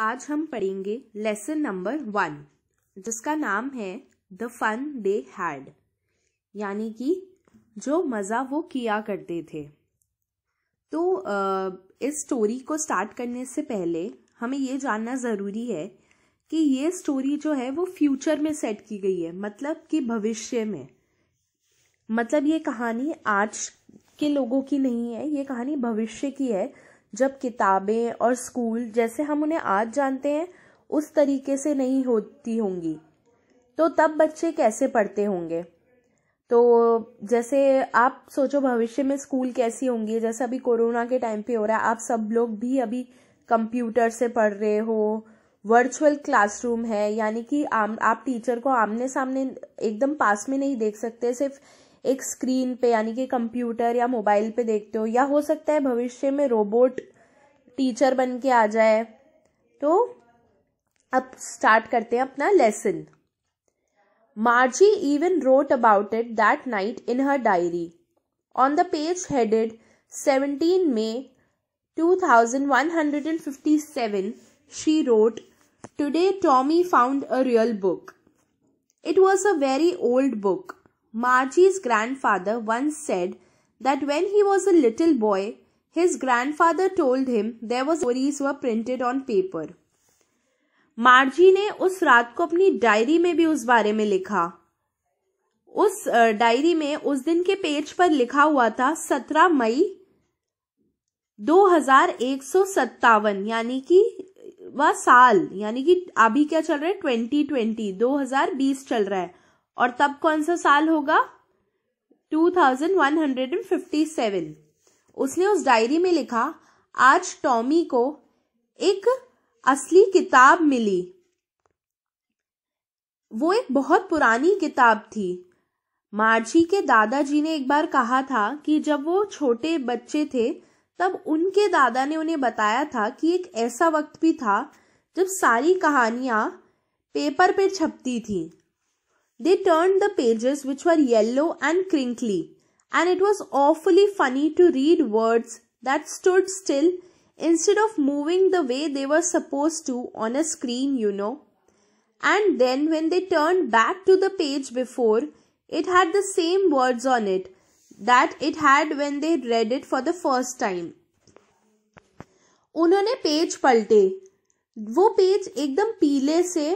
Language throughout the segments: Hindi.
आज हम पढ़ेंगे लेसन नंबर वन जिसका नाम है द फन दे हैड यानी कि जो मज़ा वो किया करते थे तो इस स्टोरी को स्टार्ट करने से पहले हमें ये जानना ज़रूरी है कि ये स्टोरी जो है वो फ्यूचर में सेट की गई है मतलब कि भविष्य में मतलब ये कहानी आज के लोगों की नहीं है ये कहानी भविष्य की है जब किताबें और स्कूल जैसे हम उन्हें आज जानते हैं उस तरीके से नहीं होती होंगी तो तब बच्चे कैसे पढ़ते होंगे तो जैसे आप सोचो भविष्य में स्कूल कैसी होंगी जैसे अभी कोरोना के टाइम पे हो रहा है आप सब लोग भी अभी कंप्यूटर से पढ़ रहे हो वर्चुअल क्लासरूम है यानी कि आम आप टीचर को आमने सामने एकदम पास में नहीं देख सकते सिर्फ एक स्क्रीन पे यानी कि कंप्यूटर या मोबाइल पे देखते हो या हो सकता है भविष्य में रोबोट टीचर बन के आ जाए तो अब स्टार्ट करते हैं अपना lesson Margie even wrote about it that night in her diary on the page headed seventeen May two thousand one hundred and fifty seven she wrote today Tommy found a real book it was a very old book Margie's grandfather once said that when he was a little boy, his grandfather told him there were stories were printed on paper. Margie ने उस रात को अपनी डायरी में भी उस बारे में लिखा उस डायरी में उस दिन के पेज पर लिखा हुआ था 17 मई दो हजार एक सौ सत्तावन यानी कि वह साल यानी कि अभी क्या चल रहा है ट्वेंटी ट्वेंटी दो हजार बीस चल रहा है और तब कौन सा साल होगा 2157 उसने उस डायरी में लिखा आज टॉमी को एक असली किताब मिली वो एक बहुत पुरानी किताब थी मार्जी के दादाजी ने एक बार कहा था कि जब वो छोटे बच्चे थे तब उनके दादा ने उन्हें बताया था कि एक ऐसा वक्त भी था जब सारी कहानियां पेपर पे छपती थी They turned the pages which were yellow and crinkly, and it was awfully funny to read words that stood still instead of moving the way they were supposed to on a screen, you know. And then when they turned back to the page before, it had the same words on it that it had when they read it for the first time. उन्होंने पेज पलटे वो पेज एकदम पीले से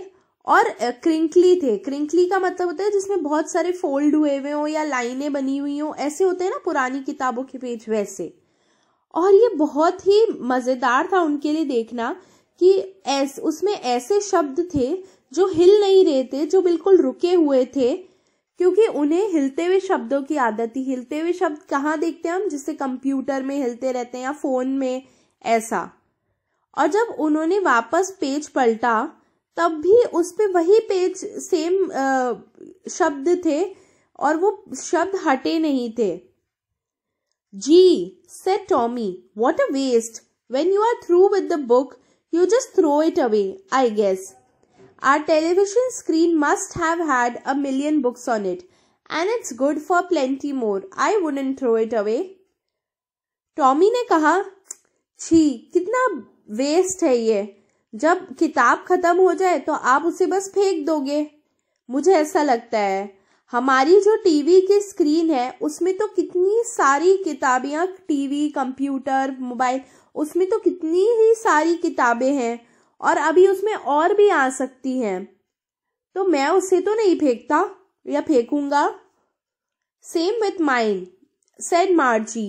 और क्रिंकली थे क्रिंकली का मतलब होता है जिसमें बहुत सारे फोल्ड हुए हुए हों या लाइनें बनी हुई हों ऐसे होते हैं ना पुरानी किताबों के पेज वैसे और ये बहुत ही मज़ेदार था उनके लिए देखना कि ऐस उसमें ऐसे शब्द थे जो हिल नहीं रहे थे जो बिल्कुल रुके हुए थे क्योंकि उन्हें हिलते हुए शब्दों की आदत थी हिलते हुए शब्द कहाँ देखते हैं हम जिससे कंप्यूटर में हिलते रहते हैं या फोन में ऐसा और जब उन्होंने वापस पेज पलटा तब भी उस पर वही पेज सेम शब्द थे और वो शब्द हटे नहीं थे gee said Tommy what a waste when you are through with the book you just throw it away I guess our television screen must have had a million books on it and it's good for plenty more I wouldn't throw it away Tommy ने कहा छी कितना वेस्ट है ये जब किताब खत्म हो जाए तो आप उसे बस फेंक दोगे मुझे ऐसा लगता है हमारी जो टीवी की स्क्रीन है उसमें तो कितनी सारी किताबियां टीवी कंप्यूटर मोबाइल उसमें तो कितनी ही सारी किताबें हैं और अभी उसमें और भी आ सकती हैं तो मैं उसे तो नहीं फेंकता या फेंकूंगा same with mine said Margie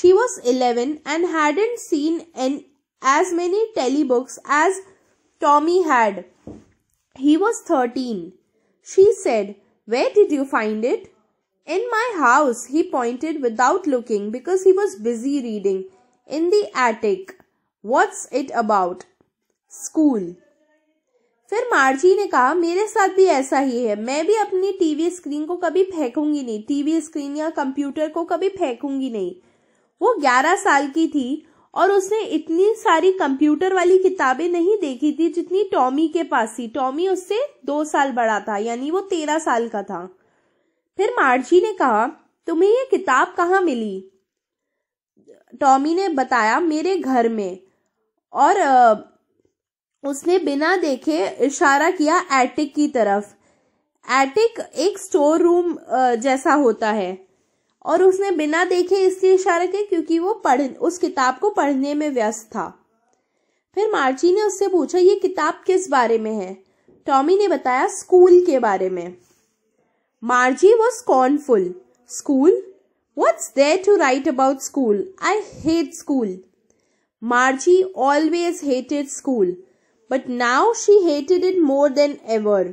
she was eleven and hadn't seen an as many telebooks as Tommy had. He was 13. She said, Where did you find it? In my house, he pointed without looking because he was busy reading. In the attic. What's it about? School. फिर मार्जी ने कहा मेरे साथ भी ऐसा ही है मैं भी अपनी टीवी स्क्रीन को कभी फेंकूंगी नहीं टीवी स्क्रीन या कंप्यूटर को कभी फेंकूंगी नहीं वो ग्यारह साल की थी और उसने इतनी सारी कंप्यूटर वाली किताबें नहीं देखी थी जितनी टॉमी के पास थी टॉमी उससे दो साल बड़ा था यानी वो तेरह साल का था फिर मार्जी ने कहा तुम्हें ये किताब कहाँ मिली टॉमी ने बताया मेरे घर में और उसने बिना देखे इशारा किया एटिक की तरफ एटिक एक स्टोर रूम जैसा होता है और उसने बिना देखे इसलिए इशारा किया क्योंकि वो पढ़ उस किताब को पढ़ने में व्यस्त था फिर मार्ची ने उससे पूछा ये किताब किस बारे में है टॉमी ने बताया स्कूल के बारे में Margie was scornful school what's there to write about school I hate school Margie always hated school but now she hated it more than ever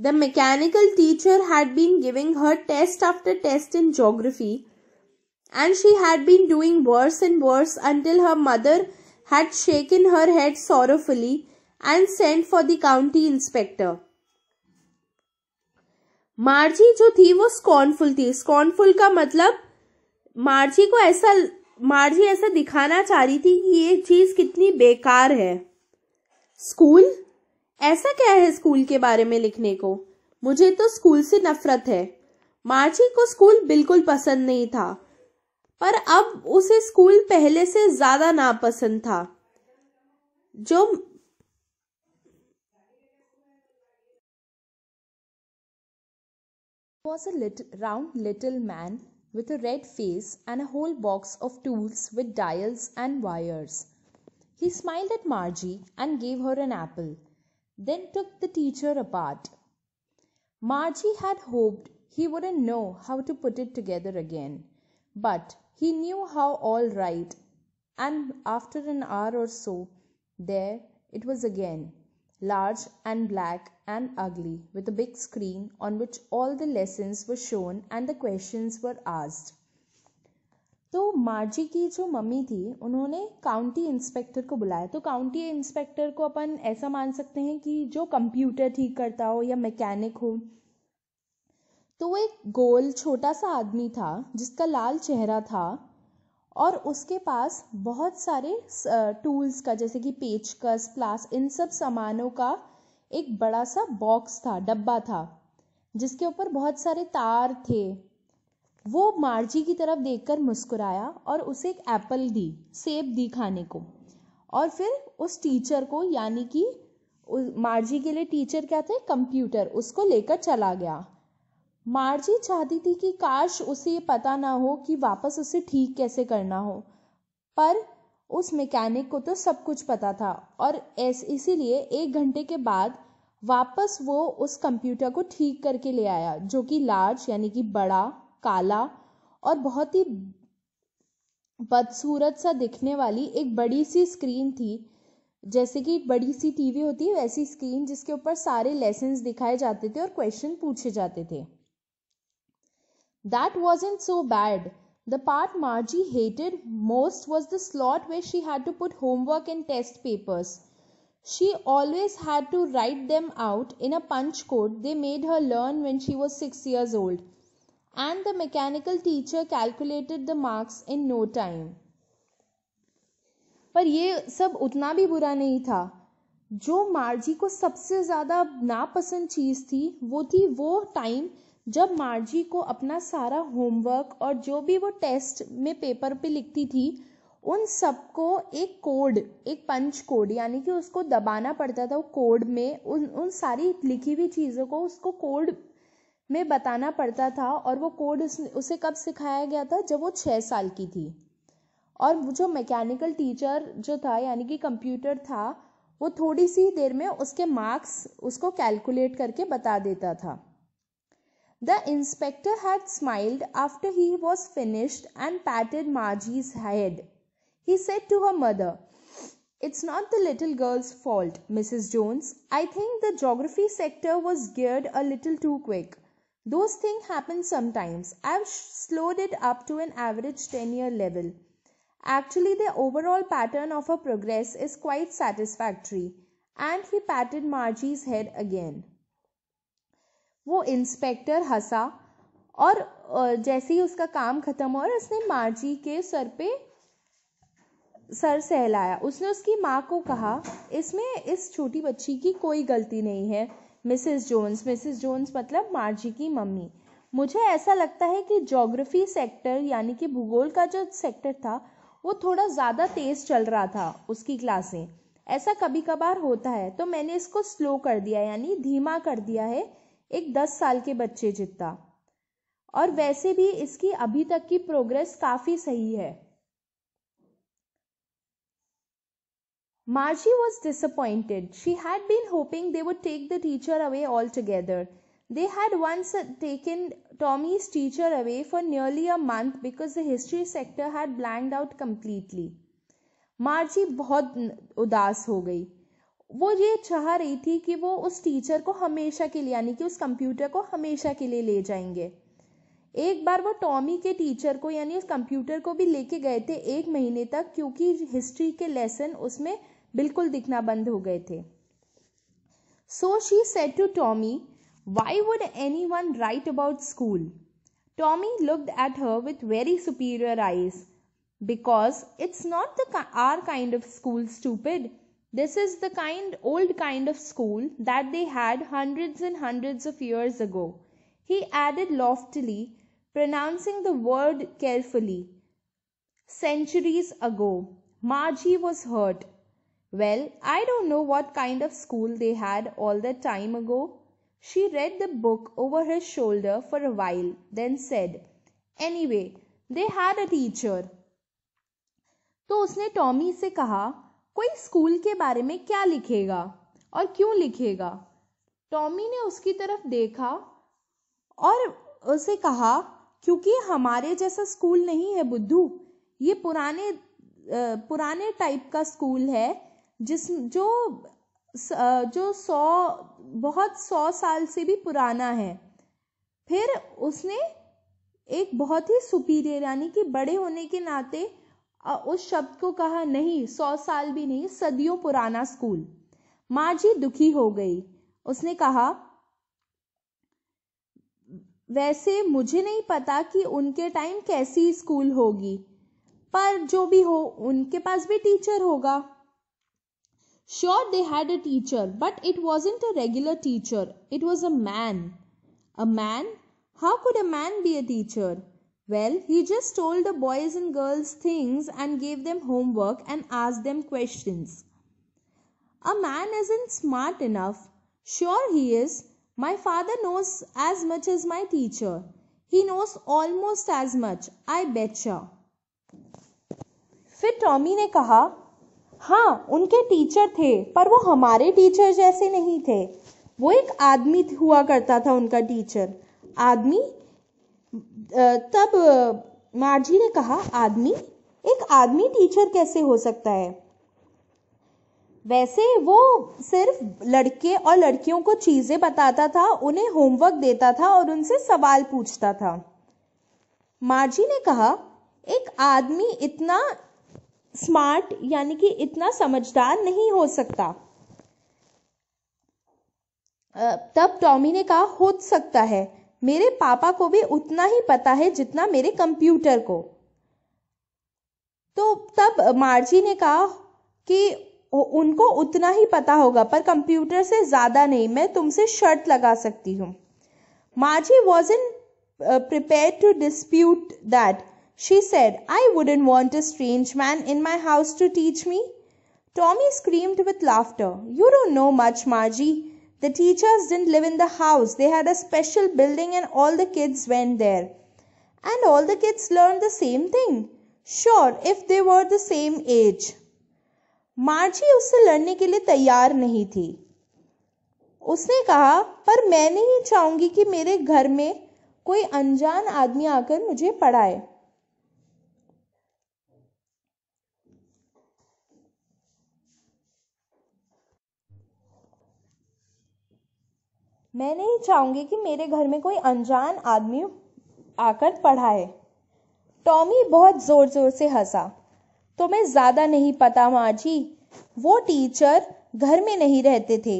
The mechanical teacher had been giving her test after test in geography, and she had been doing worse and worse until her mother had shaken her head sorrowfully and sent for the county inspector. Margie जो थी वो स्कॉनफुल थी स्कॉनफुल का मतलब मार्जी को ऐसा मार्जी ऐसा दिखाना चाह रही थी कि ये चीज कितनी बेकार है स्कूल ऐसा क्या है स्कूल के बारे में लिखने को मुझे तो स्कूल से नफरत है मार्ची को स्कूल बिल्कुल पसंद नहीं था पर अब उसे स्कूल पहले से ज्यादा नापसंद था जो was a little, round little man with a red face and a whole box of tools with dials and wires. He smiled at Margie and gave her an apple. then took the teacher apart. Margie had hoped he wouldn't know how to put it together again, but he knew how all right, and after an hour or so, there it was again, large and black and ugly, with a big screen on which all the lessons were shown and the questions were asked. तो मार्जी की जो मम्मी थी उन्होंने काउंटी इंस्पेक्टर को बुलाया तो काउंटी इंस्पेक्टर को अपन ऐसा मान सकते हैं कि जो कंप्यूटर ठीक करता हो या मैकेनिक हो तो वो एक गोल छोटा सा आदमी था जिसका लाल चेहरा था और उसके पास बहुत सारे टूल्स का जैसे कि पेचकस प्लास इन सब सामानों का एक बड़ा सा बॉक्स था डब्बा था जिसके ऊपर बहुत सारे तार थे वो मार्जी की तरफ देखकर मुस्कुराया और उसे एक एप्पल दी सेब दी खाने को और फिर उस टीचर को यानी कि मार्जी के लिए टीचर क्या थे कंप्यूटर उसको लेकर चला गया मार्जी चाहती थी कि काश उसे ये पता ना हो कि वापस उसे ठीक कैसे करना हो पर उस मैकेनिक को तो सब कुछ पता था और इसीलिए एक घंटे के बाद वापस वो उस कंप्यूटर को ठीक करके ले आया जो कि लार्ज यानी कि बड़ा काला और बहुत ही बदसूरत सा दिखने वाली एक बड़ी सी स्क्रीन थी जैसे कि बड़ी सी टीवी होती है वैसी स्क्रीन जिसके ऊपर सारे लेसन दिखाए जाते थे और क्वेश्चन पूछे जाते थे that was in so bad the part Margie hated most was the slot where she had to put homework and test papers She always had to write them out in a punch code they made her learn when she was six years old. and the mechanical teacher calculated the marks in no time. पर ये सब उतना भी बुरा नहीं था जो मार्जी को सबसे ज़्यादा नापसंद चीज़ थी वो थी वो टाइम जब मार्जी को अपना सारा होमवर्क और जो भी वो टेस्ट में पेपर पे लिखती थी उन सबको एक कोड एक पंच कोड यानी कि उसको दबाना पड़ता था वो कोड में उन उन सारी लिखी हुई चीज़ों को उसको कोड में बताना पड़ता था और वो कोड उसने उसे कब सिखाया गया था जब वो छः साल की थी और जो मैकेनिकल टीचर जो था यानी कि कंप्यूटर था वो थोड़ी सी देर में उसके मार्क्स उसको कैलकुलेट करके बता देता था the inspector had smiled after he was finished and patted Margie's head he said to her mother it's not the little girl's fault Mrs Jones I think the geography sector was geared a little too quick Those things happen sometimes. I've slowed it up to an average 10 year level. Actually, the overall pattern of her progress is quite satisfactory. And he patted Margie's head again. वो इंस्पेक्टर हंसा और जैसे ही उसका काम खत्म हुआ उसने मार्जी के सर पे सर सहलाया उसने उसकी माँ को कहा इसमें इस छोटी बच्ची की कोई गलती नहीं है मिसेस जोन्स मिसेस जोन्स मतलब मार्जी की मम्मी मुझे ऐसा लगता है कि जोग्राफी सेक्टर यानी कि भूगोल का जो सेक्टर था वो थोड़ा ज़्यादा तेज़ चल रहा था उसकी क्लासें ऐसा कभी कभार होता है तो मैंने इसको स्लो कर दिया यानी धीमा कर दिया है एक दस साल के बच्चे जितना और वैसे भी इसकी अभी तक की प्रोग्रेस काफ़ी सही है Margie was disappointed. She had been hoping they would take the teacher away altogether. They had once taken Tommy's teacher away for nearly a month because the history sector had blanked out completely. Margie बहुत उदास हो गई वो ये चाह रही थी कि वो उस टीचर को हमेशा के लिए यानी कि उस कंप्यूटर को हमेशा के लिए ले जाएंगे एक बार वो टॉमी के टीचर को यानी उस कंप्यूटर को भी लेके गए थे एक महीने तक क्योंकि हिस्ट्री के लेसन उसमें बिल्कुल दिखना बंद हो गए थे so she said to Tommy why would anyone write about Tommy looked at her with very superior eyes. Because it's not the, our kind of school, stupid. This is the kind, old kind of school that they had hundreds and hundreds of years ago. He added loftily, pronouncing the word carefully. Centuries ago, Margie was hurt. Well, I don't know what kind of school they had all that time ago. She read the book over his shoulder for a while, then said, Anyway, they had a teacher. तो उसने टॉमी से कहा कोई स्कूल के बारे में क्या लिखेगा और क्यों लिखेगा टॉमी ने उसकी तरफ देखा और उसे कहा क्योंकि हमारे जैसा स्कूल नहीं है बुद्धू ये पुराने पुराने टाइप का स्कूल है जिस जो जो सौ बहुत सौ साल से भी पुराना है फिर उसने एक बहुत ही सुपीरियर यानी कि बड़े होने के नाते उस शब्द को कहा नहीं सौ साल भी नहीं सदियों पुराना स्कूल माँ जी दुखी हो गई उसने कहा वैसे मुझे नहीं पता कि उनके टाइम कैसी स्कूल होगी पर जो भी हो उनके पास भी टीचर होगा Sure, they had a teacher, but it wasn't a regular teacher, it was a man. A man? How could a man be a teacher? Well, he just told the boys and girls things and gave them homework and asked them questions. A man isn't smart enough. Sure, he is. My father knows as much as my teacher. He knows almost as much, I betcha. फिर टॉमी ने कहा हाँ उनके टीचर थे पर वो हमारे टीचर जैसे नहीं थे वो एक आदमी हुआ करता था उनका टीचर आदमी तब मार्जी ने कहा आदमी एक आदमी टीचर कैसे हो सकता है वैसे वो सिर्फ लड़के और लड़कियों को चीज़ें बताता था उन्हें होमवर्क देता था और उनसे सवाल पूछता था मार्जी ने कहा एक आदमी इतना स्मार्ट यानी कि इतना समझदार नहीं हो सकता तब टॉमी ने कहा हो सकता है मेरे पापा को भी उतना ही पता है जितना मेरे कंप्यूटर को तो तब मार्जी ने कहा कि उनको उतना ही पता होगा पर कंप्यूटर से ज्यादा नहीं मैं तुमसे शर्त लगा सकती हूँ Margie wasn't prepared to dispute that She said, I wouldn't want a strange man in my house to teach me. Tommy screamed with laughter. You don't know much, Margie. The teachers didn't live in the house. They had a special building and all the kids went there. And all the kids learned the same thing. Sure, if they were the same age. Margie उससे लड़ने के लिए तैयार नहीं थी उसने कहा पर मैं नहीं चाहूंगी कि मेरे घर में कोई अनजान आदमी आकर मुझे पढ़ाए मैं नहीं चाहूँगी कि मेरे घर में कोई अनजान आदमी आकर पढ़ाए टॉमी बहुत ज़ोर ज़ोर से हंसा तुम्हें तो ज़्यादा नहीं पता माँ जी वो टीचर घर में नहीं रहते थे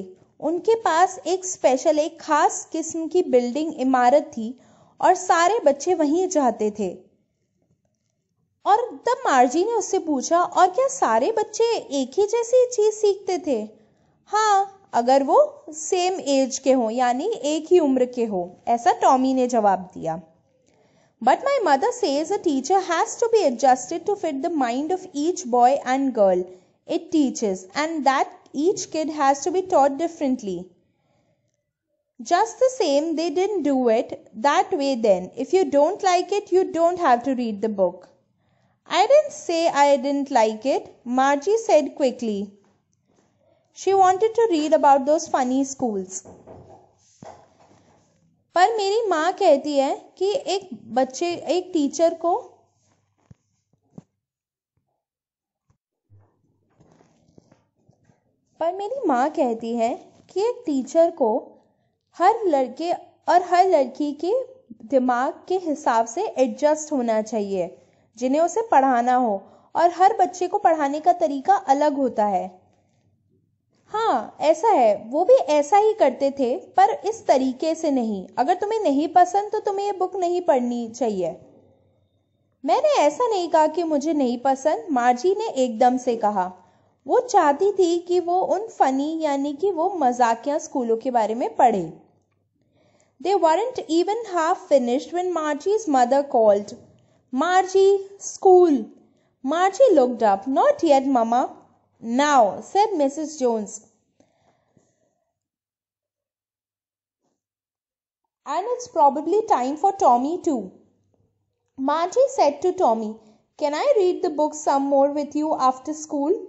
उनके पास एक स्पेशल एक खास किस्म की बिल्डिंग इमारत थी और सारे बच्चे वहीं जाते थे और तब मार्जी ने उससे पूछा और क्या सारे बच्चे एक ही जैसी चीज सीखते थे हाँ अगर वो सेम एज के हों यानी एक ही उम्र के हो ऐसा टॉमी ने जवाब दिया But my mother says a teacher has to be adjusted to fit the mind of each boy and girl it teaches, and that each kid has to be taught differently. Just the same, they didn't do it that way then. If you don't like it, you don't have to read the book. I didn't say I didn't like it, Margie said quickly. She wanted to read about those funny schools पर मेरी माँ कहती है कि एक बच्चे एक टीचर को पर मेरी माँ कहती है कि एक टीचर को हर लड़के और हर लड़की के दिमाग के हिसाब से एडजस्ट होना चाहिए जिन्हें उसे पढ़ाना हो और हर बच्चे को पढ़ाने का तरीका अलग होता है हाँ ऐसा है वो भी ऐसा ही करते थे पर इस तरीके से नहीं अगर तुम्हें नहीं पसंद तो तुम्हें ये बुक नहीं पढ़नी चाहिए मैंने ऐसा नहीं कहा कि मुझे नहीं पसंद मार्जी ने एकदम से कहा वो चाहती थी कि वो उन फनी यानी कि वो मजाकिया स्कूलों के बारे में पढ़े they weren't even half finished when Margie's mother called Margie school Margie looked up not yet mamma Now, said Mrs. Jones, and it's probably time for Tommy too. Marty said to Tommy, Can I read the book some more with you after school?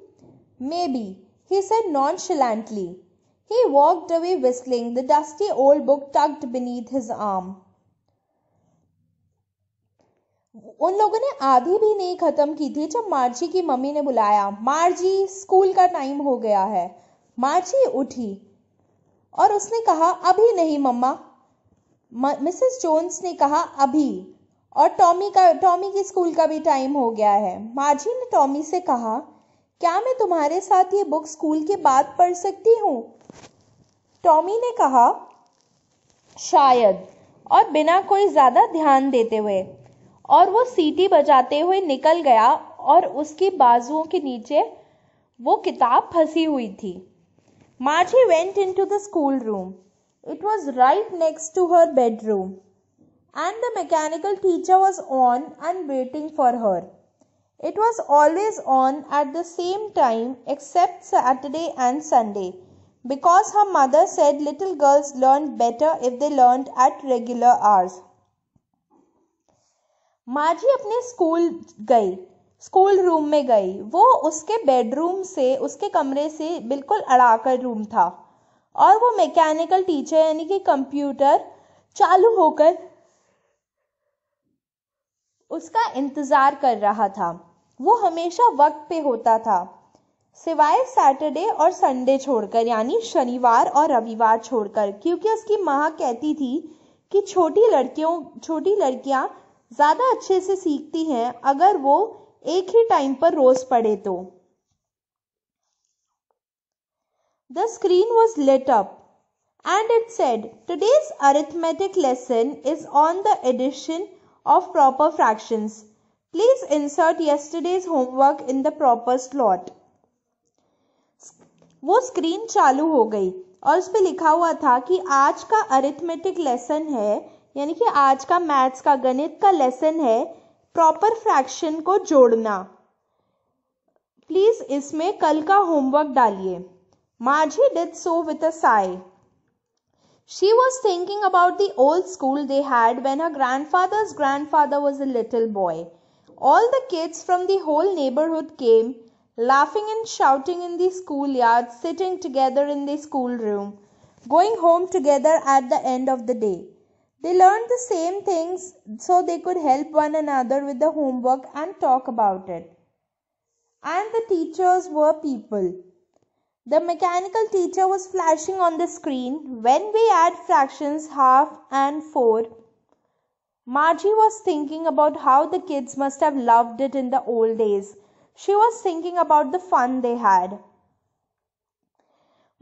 Maybe, he said nonchalantly. He walked away whistling, the dusty old book tucked beneath his arm. उन लोगों ने आधी भी नहीं खत्म की थी जब मार्जी की मम्मी ने बुलाया मार्जी स्कूल का टाइम हो गया है मार्जी उठी और उसने कहा अभी नहीं मम्मा मिसेस जोन्स ने कहा अभी और टॉमी का टॉमी की स्कूल का भी टाइम हो गया है मार्जी ने टॉमी से कहा क्या मैं तुम्हारे साथ ये बुक स्कूल के बाद पढ़ सकती हूँ टॉमी ने कहा शायद और बिना कोई ज़्यादा ध्यान देते हुए और वो सीटी बजाते हुए निकल गया और उसकी बाजुओं के नीचे वो किताब फंसी हुई थी Margie went into the schoolroom it was right next to her bedroom and the mechanical teacher was on and waiting for her It was always on at the same time except Saturday and Sunday because her mother said little girls learned better if they learned at regular hours. माँ जी अपने स्कूल गई स्कूल रूम में गई वो उसके बेडरूम से उसके कमरे से बिल्कुल अड़ाकर रूम था और वो मैकेनिकल टीचर यानी कि कंप्यूटर चालू होकर उसका इंतज़ार कर रहा था वो हमेशा वक्त पे होता था सिवाय सैटरडे और संडे छोड़कर यानी शनिवार और रविवार छोड़कर क्योंकि उसकी माँ कहती थी कि छोटी लड़कियों छोटी लड़कियाँ ज्यादा अच्छे से सीखती हैं अगर वो एक ही टाइम पर रोज पढ़े तो the screen was lit up and it said today's arithmetic lesson is on the addition of proper fraction please insert yesterday's homework in the proper slot वो स्क्रीन चालू हो गई और उस पर लिखा हुआ था कि आज का अरिथमेटिक लेसन है यानी कि आज का मैथ्स का गणित का लेसन है प्रॉपर फ्रैक्शन को जोड़ना प्लीज इसमें कल का होमवर्क डालिए Margie did so with a sigh She was thinking about the old school they had when her grandfather's grandfather was a little boy. All the kids from the whole neighborhood came, laughing and shouting in the schoolyard, sitting together in the schoolroom, going home together at the end of the day. They learned the same things so they could help one another with the homework and talk about it. And the teachers were people. The mechanical teacher was flashing on the screen when we add fractions half and four. Margie was thinking about how the kids must have loved it in the old days. She was thinking about the fun they had.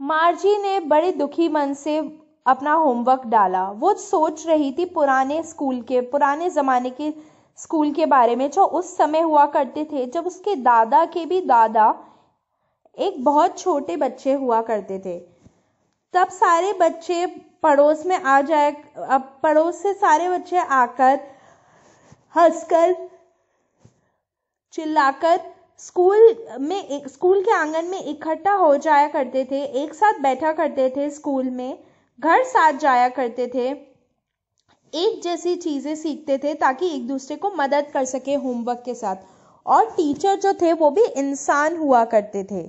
Margie ne बड़े दुखी मन अपना होमवर्क डाला वो सोच रही थी पुराने स्कूल के पुराने ज़माने के स्कूल के बारे में जो उस समय हुआ करते थे जब उसके दादा के भी दादा एक बहुत छोटे बच्चे हुआ करते थे तब सारे बच्चे पड़ोस में आ जाए अब पड़ोस से सारे बच्चे आकर हंसकर चिल्लाकर स्कूल में एक स्कूल के आंगन में इकट्ठा हो जाया करते थे एक साथ बैठा करते थे स्कूल में घर साथ जाया करते थे एक जैसी चीज़ें सीखते थे ताकि एक दूसरे को मदद कर सके होमवर्क के साथ और टीचर जो थे वो भी इंसान हुआ करते थे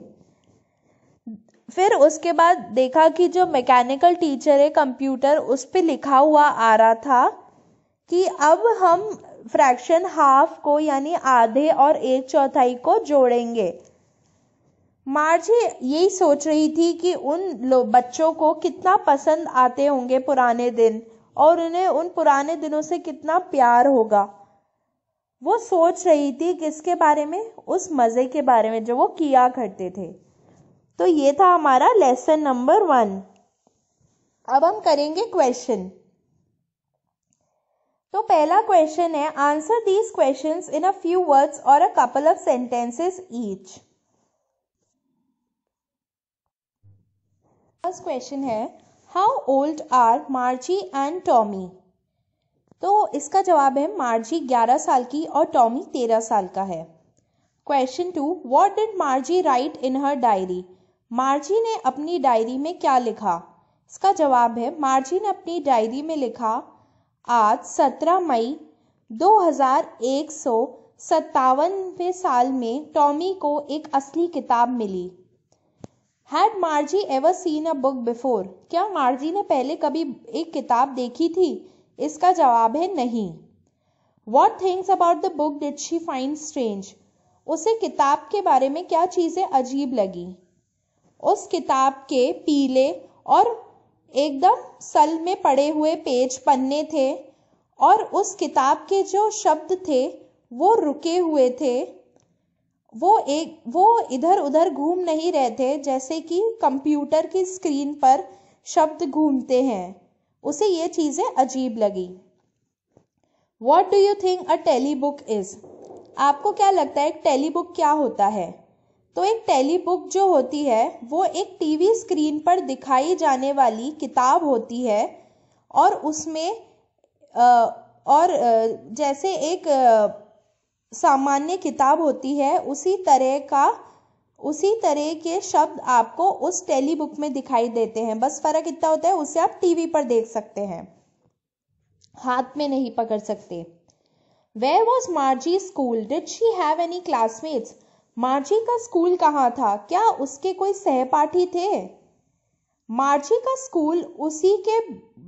फिर उसके बाद देखा कि जो मैकेनिकल टीचर है कंप्यूटर उस पर लिखा हुआ आ रहा था कि अब हम फ्रैक्शन हाफ को यानी आधे और एक चौथाई को जोड़ेंगे मार्जी यही सोच रही थी कि उन बच्चों को कितना पसंद आते होंगे पुराने दिन और उन्हें उन पुराने दिनों से कितना प्यार होगा वो सोच रही थी किसके बारे में उस मज़े के बारे में जो वो किया करते थे तो ये था हमारा लेसन नंबर वन अब हम करेंगे क्वेश्चन तो पहला क्वेश्चन है answer these questions in a few words और a couple of sentences each first question है how old are Margie and Tommy तो इसका जवाब है मार्जी 11 साल की और टॉमी 13 साल का है question two what did Margie write in her diary Margie ने अपनी डायरी में क्या लिखा इसका जवाब है मार्जी ने अपनी डायरी में लिखा आज 17 मई दो हजार साल में टॉमी को एक असली किताब मिली had Margie ever seen a book before क्या मार्जी ने पहले कभी एक किताब देखी थी इसका जवाब है नहीं what things about the book did she find strange उसे किताब के बारे में क्या चीज़ें अजीब लगी उस किताब के पीले और एकदम सल में पड़े हुए पेज पन्ने थे और उस किताब के जो शब्द थे वो रुके हुए थे वो एक वो इधर उधर घूम नहीं रहे थे जैसे कि कंप्यूटर की स्क्रीन पर शब्द घूमते हैं उसे ये चीज़ें अजीब लगी what do you think a telebook is आपको क्या लगता है एक टेली बुक क्या होता है तो एक टेली बुक जो होती है वो एक टीवी स्क्रीन पर दिखाई जाने वाली किताब होती है और उसमें और जैसे एक सामान्य किताब होती है उसी तरह का उसी तरह के शब्द आपको उस टेली बुक में दिखाई देते हैं बस फर्क इतना होता है उसे आप टीवी पर देख सकते हैं हाथ में नहीं पकड़ सकते where was Margie school did she have any classmates Margie का स्कूल कहाँ था क्या उसके कोई सहपाठी थे मार्जी का स्कूल उसी के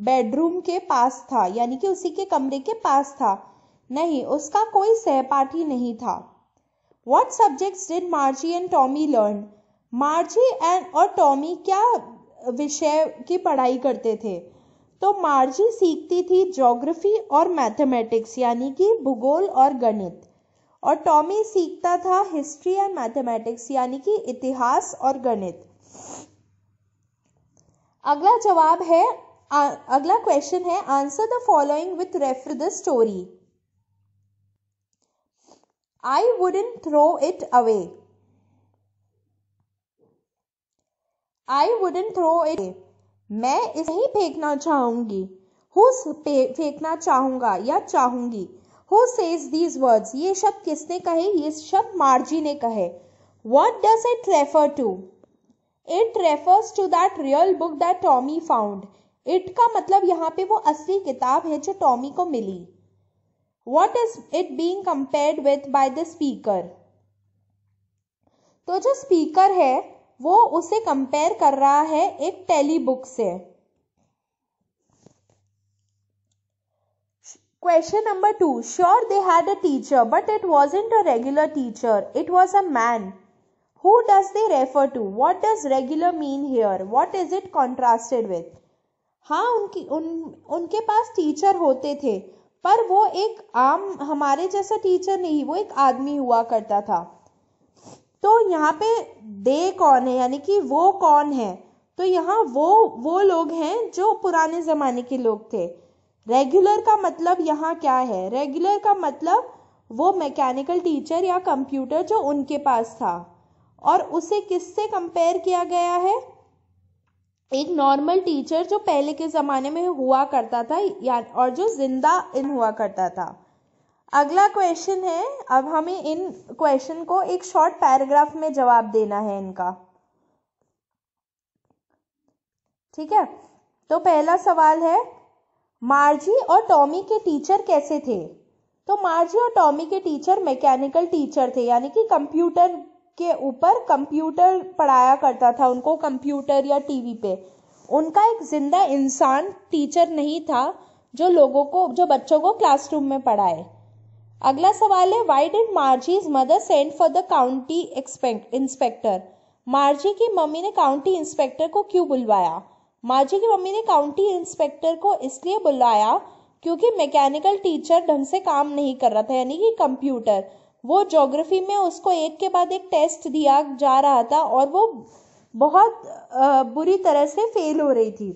बेडरूम के पास था यानी कि उसी के कमरे के पास था नहीं उसका कोई सहपाठी नहीं था what subjects did Margie and Tommy learn Margie and और टॉमी क्या विषय की पढ़ाई करते थे तो मार्जी सीखती थी जोग्राफी और मैथमेटिक्स यानी कि भूगोल और गणित और टॉमी सीखता था हिस्ट्री एंड मैथमेटिक्स यानी कि इतिहास और गणित अगला जवाब है अगला क्वेश्चन है answer the following with refer the story I wouldn't throw it away. I wouldn't throw it away. मैं इसे नहीं फेंकना चाहूंगी हु फेंकना चाहूंगा या चाहूंगी हु सेज दीज वर्ड्स ये शब्द किसने कहे ये शब्द मार्जी ने कहे what does it refer to it refers to that real book that Tommy found it का मतलब यहाँ पे वो असली किताब है जो टॉमी को मिली what is it being compared with by the speaker तो जो स्पीकर है वो उसे कंपेयर कर रहा है एक टेलीबुक से question number two sure they had a teacher but it wasn't a regular teacher it was a man who does they refer to what does regular mean here what is it contrasted with हाँ उनकी उन, उनके पास टीचर होते थे पर वो एक आम हमारे जैसा टीचर नहीं वो एक आदमी हुआ करता था तो यहाँ पे दे कौन है यानी कि वो कौन है तो यहाँ वो वो लोग हैं जो पुराने ज़माने के लोग थे रेगुलर का मतलब यहाँ क्या है रेगुलर का मतलब वो मैकेनिकल टीचर या कंप्यूटर जो उनके पास था और उसे किससे कंपेयर किया गया है एक नॉर्मल टीचर जो पहले के ज़माने में हुआ करता था या और जो जिंदा इन हुआ करता था अगला क्वेश्चन है अब हमें इन क्वेश्चन को एक शॉर्ट पैराग्राफ में जवाब देना है इनका ठीक है तो पहला सवाल है मार्जी और टॉमी के टीचर कैसे थे तो मार्जी और टॉमी के टीचर मैकेनिकल टीचर थे यानी कि कंप्यूटर के ऊपर कंप्यूटर पढ़ाया करता था उनको कंप्यूटर या टीवी पे उनका एक जिंदा इंसान टीचर नहीं था जो लोगों को जो बच्चों को क्लासरूम में पढ़ाए अगला सवाल है why did Margie's mother send for the county inspector Margie की मम्मी ने काउंटी इंस्पेक्टर को क्यों बुलवाया मार्जी की मम्मी ने काउंटी इंस्पेक्टर को इसलिए बुलाया क्योंकि मैकेनिकल टीचर ढंग से काम नहीं कर रहा था यानी कि कंप्यूटर वो जोग्राफी में उसको एक के बाद एक टेस्ट दिया जा रहा था और वो बहुत बुरी तरह से फेल हो रही थी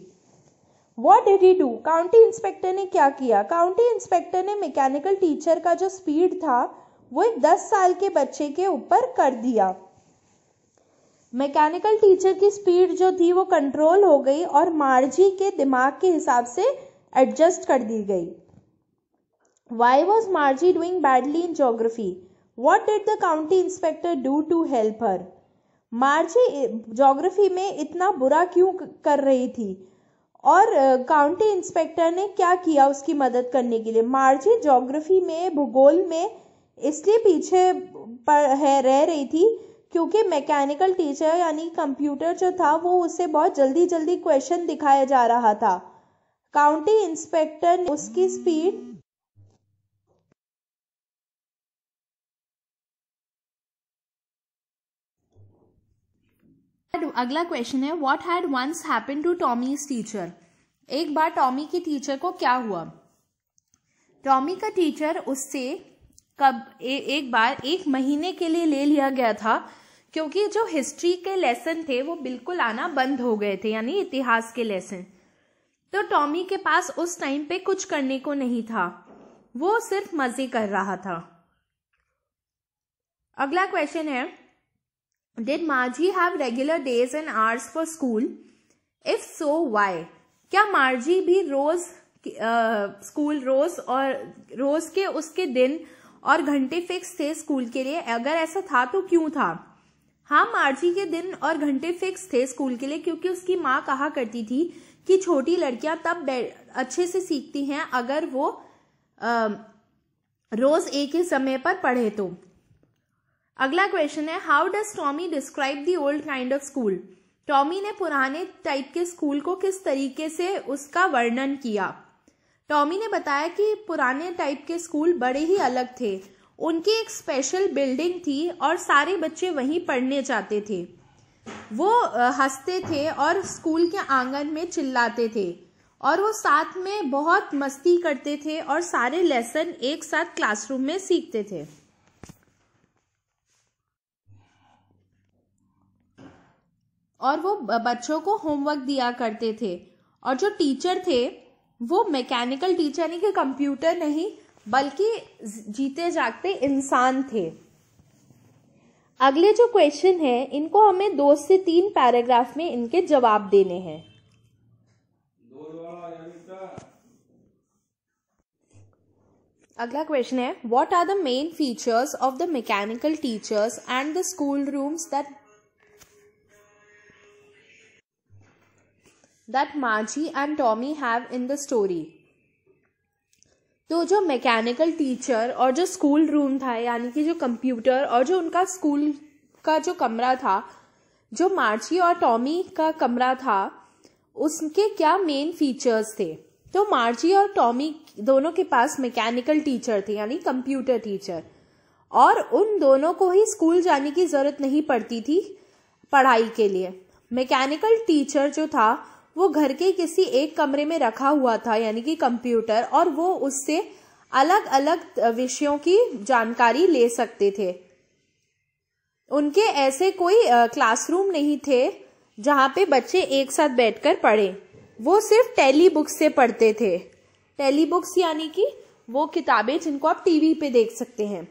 what did he do county inspector ने क्या किया काउंटी इंस्पेक्टर ने मैकेनिकल टीचर का जो स्पीड था वो एक दस साल के बच्चे के ऊपर कर दिया मैकेनिकल टीचर की स्पीड जो थी वो कंट्रोल हो गई और मार्जी के दिमाग के हिसाब से एडजस्ट कर दी गई why was Margie doing badly in geography what did the county inspector do to help her Margie geography में इतना बुरा क्यों कर रही थी और काउंटी इंस्पेक्टर ने क्या किया उसकी मदद करने के लिए मार्जी जोग्राफी में भूगोल में इसलिए पीछे पर है रह रही थी क्योंकि मैकेनिकल टीचर यानी कंप्यूटर जो था वो उसे बहुत जल्दी जल्दी क्वेश्चन दिखाया जा रहा था काउंटी इंस्पेक्टर ने उसकी स्पीड अगला क्वेश्चन है what had once happen to Tommy's teacher एक बार टॉमी की टीचर को क्या हुआ टॉमी का टीचर उससे कब ए, एक बार एक महीने के लिए ले लिया गया था क्योंकि जो हिस्ट्री के लेसन थे वो बिल्कुल आना बंद हो गए थे यानी इतिहास के लेसन तो टॉमी के पास उस टाइम पे कुछ करने को नहीं था वो सिर्फ मजे कर रहा था अगला क्वेश्चन है did Margie have regular days and hours for school if so why क्या मार्जी भी रोज स्कूल uh, रोज और रोज के उसके दिन और घंटे फिक्स थे स्कूल के लिए अगर ऐसा था तो क्यों था हाँ मार्जी के दिन और घंटे फिक्स थे स्कूल के लिए क्योंकि उसकी माँ कहा करती थी कि छोटी लड़कियां तब अच्छे से सीखती हैं अगर वो आ, रोज एक ही समय पर पढ़े तो अगला क्वेश्चन है how does Tommy describe the old kind of school Tommy ने पुराने टाइप के स्कूल को किस तरीके से उसका वर्णन किया टॉमी ने बताया कि पुराने टाइप के स्कूल बड़े ही अलग थे उनकी एक स्पेशल बिल्डिंग थी और सारे बच्चे वहीं पढ़ने जाते थे वो हंसते थे और स्कूल के आंगन में चिल्लाते थे और वो साथ में बहुत मस्ती करते थे और सारे लेसन एक साथ क्लासरूम में सीखते थे और वो बच्चों को होमवर्क दिया करते थे और जो टीचर थे वो मैकेनिकल टीचर यानी कि कंप्यूटर नहीं बल्कि जीते जागते इंसान थे अगले जो क्वेश्चन है इनको हमें दो से तीन पैराग्राफ में इनके जवाब देने हैं अगला क्वेश्चन है what are the main features of the mechanical teachers and the schoolrooms that that Margie and Tommy have in the story तो जो मैकेनिकल टीचर और जो स्कूल रूम था यानी कि जो कंप्यूटर और जो उनका स्कूल का जो कमरा था जो मार्ची और टॉमी का कमरा था उसके क्या मेन फीचर्स थे तो मार्ची और टॉमी दोनों के पास मैकेनिकल टीचर थे यानी कंप्यूटर टीचर और उन दोनों को ही स्कूल जाने की ज़रूरत नहीं पड़ती थी पढ़ाई के लिए मैकेनिकल टीचर जो था वो घर के किसी एक कमरे में रखा हुआ था यानी कि कंप्यूटर और वो उससे अलग अलग विषयों की जानकारी ले सकते थे उनके ऐसे कोई क्लासरूम नहीं थे जहां पे बच्चे एक साथ बैठकर पढ़े वो सिर्फ टेली बुक्स से पढ़ते थे टेली बुक्स यानी कि वो किताबें जिनको आप टीवी पे देख सकते हैं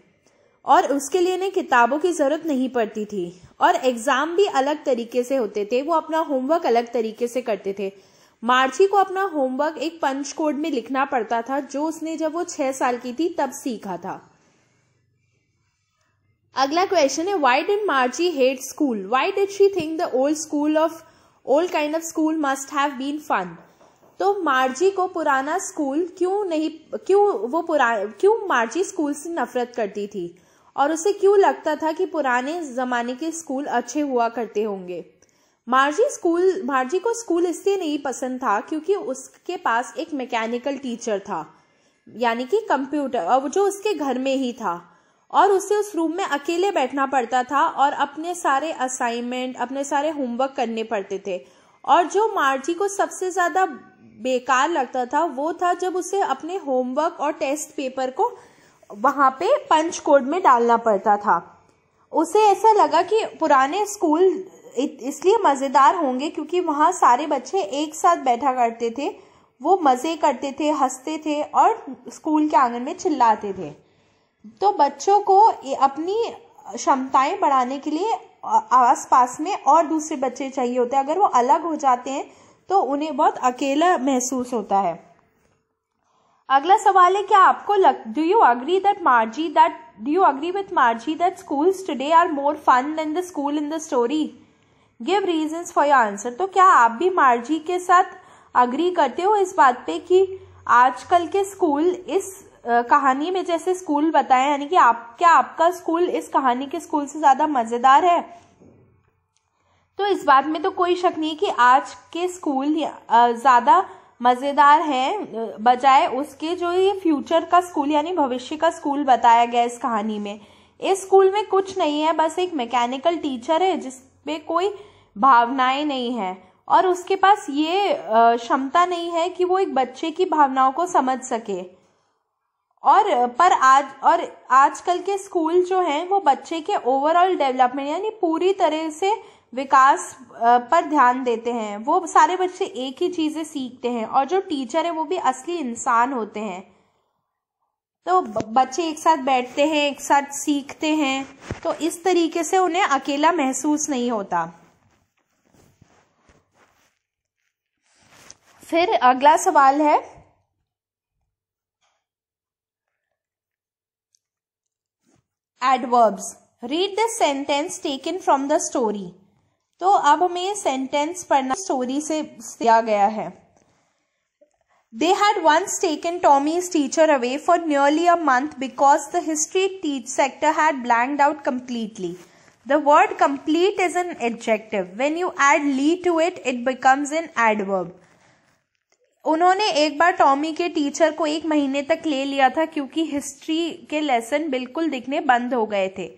और उसके लिए इन्हें किताबों की ज़रूरत नहीं पड़ती थी और एग्ज़ाम भी अलग तरीके से होते थे वो अपना होमवर्क अलग तरीके से करते थे मार्ची को अपना होमवर्क एक पंच कोड में लिखना पड़ता था जो उसने जब वो छह साल की थी तब सीखा था अगला क्वेश्चन है why did Margie hate school why did she think the old school of old kind of school must have been fun तो मार्जी को पुराना स्कूल क्यों नहीं क्यों वो पुरा क्यों मार्जी स्कूल से नफरत करती थी और उसे क्यों लगता था कि पुराने जमाने के स्कूल अच्छे हुआ करते होंगे मार्जी स्कूल मार्जी को स्कूल इसलिए नहीं पसंद था क्योंकि उसके पास एक मैकेनिकल टीचर था यानी कि कंप्यूटर और जो उसके घर में ही था और उसे उस रूम में अकेले बैठना पड़ता था और अपने सारे असाइनमेंट अपने सारे होमवर्क करने पड़ते थे और जो मार्जी को सबसे ज़्यादा बेकार लगता था वो था जब उसे अपने होमवर्क और टेस्ट पेपर को वहाँ पे पंच कोड में डालना पड़ता था उसे ऐसा लगा कि पुराने स्कूल इसलिए मज़ेदार होंगे क्योंकि वहाँ सारे बच्चे एक साथ बैठा करते थे वो मज़े करते थे हंसते थे और स्कूल के आंगन में चिल्लाते थे तो बच्चों को अपनी क्षमताएं बढ़ाने के लिए आस पास में और दूसरे बच्चे चाहिए होते हैं अगर वो अलग हो जाते हैं तो उन्हें बहुत अकेला महसूस होता है अगला सवाल है क्या आपको लग do you agree that Margie that do you agree with Margie that schools today are more fun than the school in the story give reasons for your answer तो क्या आप भी मार्जी के साथ अग्री करते हो इस बात पे कि आजकल के स्कूल इस कहानी में जैसे स्कूल बताए यानी कि आप क्या आपका स्कूल इस कहानी के स्कूल से ज्यादा मजेदार है तो इस बात में तो कोई शक नहीं है कि आज के स्कूल ज्यादा मज़ेदार हैं बजाय उसके जो ये फ्यूचर का स्कूल यानी भविष्य का स्कूल बताया गया इस कहानी में इस स्कूल में कुछ नहीं है बस एक मैकेनिकल टीचर है जिसपे कोई भावनाएं नहीं है और उसके पास ये क्षमता नहीं है कि वो एक बच्चे की भावनाओं को समझ सके और पर आज और आजकल के स्कूल जो हैं वो बच्चे के ओवरऑल डेवलपमेंट यानी पूरी तरह से विकास पर ध्यान देते हैं वो सारे बच्चे एक ही चीज़ें सीखते हैं और जो टीचर है वो भी असली इंसान होते हैं तो बच्चे एक साथ बैठते हैं एक साथ सीखते हैं तो इस तरीके से उन्हें अकेला महसूस नहीं होता फिर अगला सवाल है adverbs read the sentence taken from the story तो अब हमें सेंटेंस पढ़ना स्टोरी से दिया गया है they had once taken Tommy's teacher away for nearly a month because the history teach sector had blank out completely the word complete is an adjective when you add ly to it it becomes an adverb उन्होंने एक बार टॉमी के टीचर को एक महीने तक ले लिया था क्योंकि हिस्ट्री के लेसन बिल्कुल दिखने बंद हो गए थे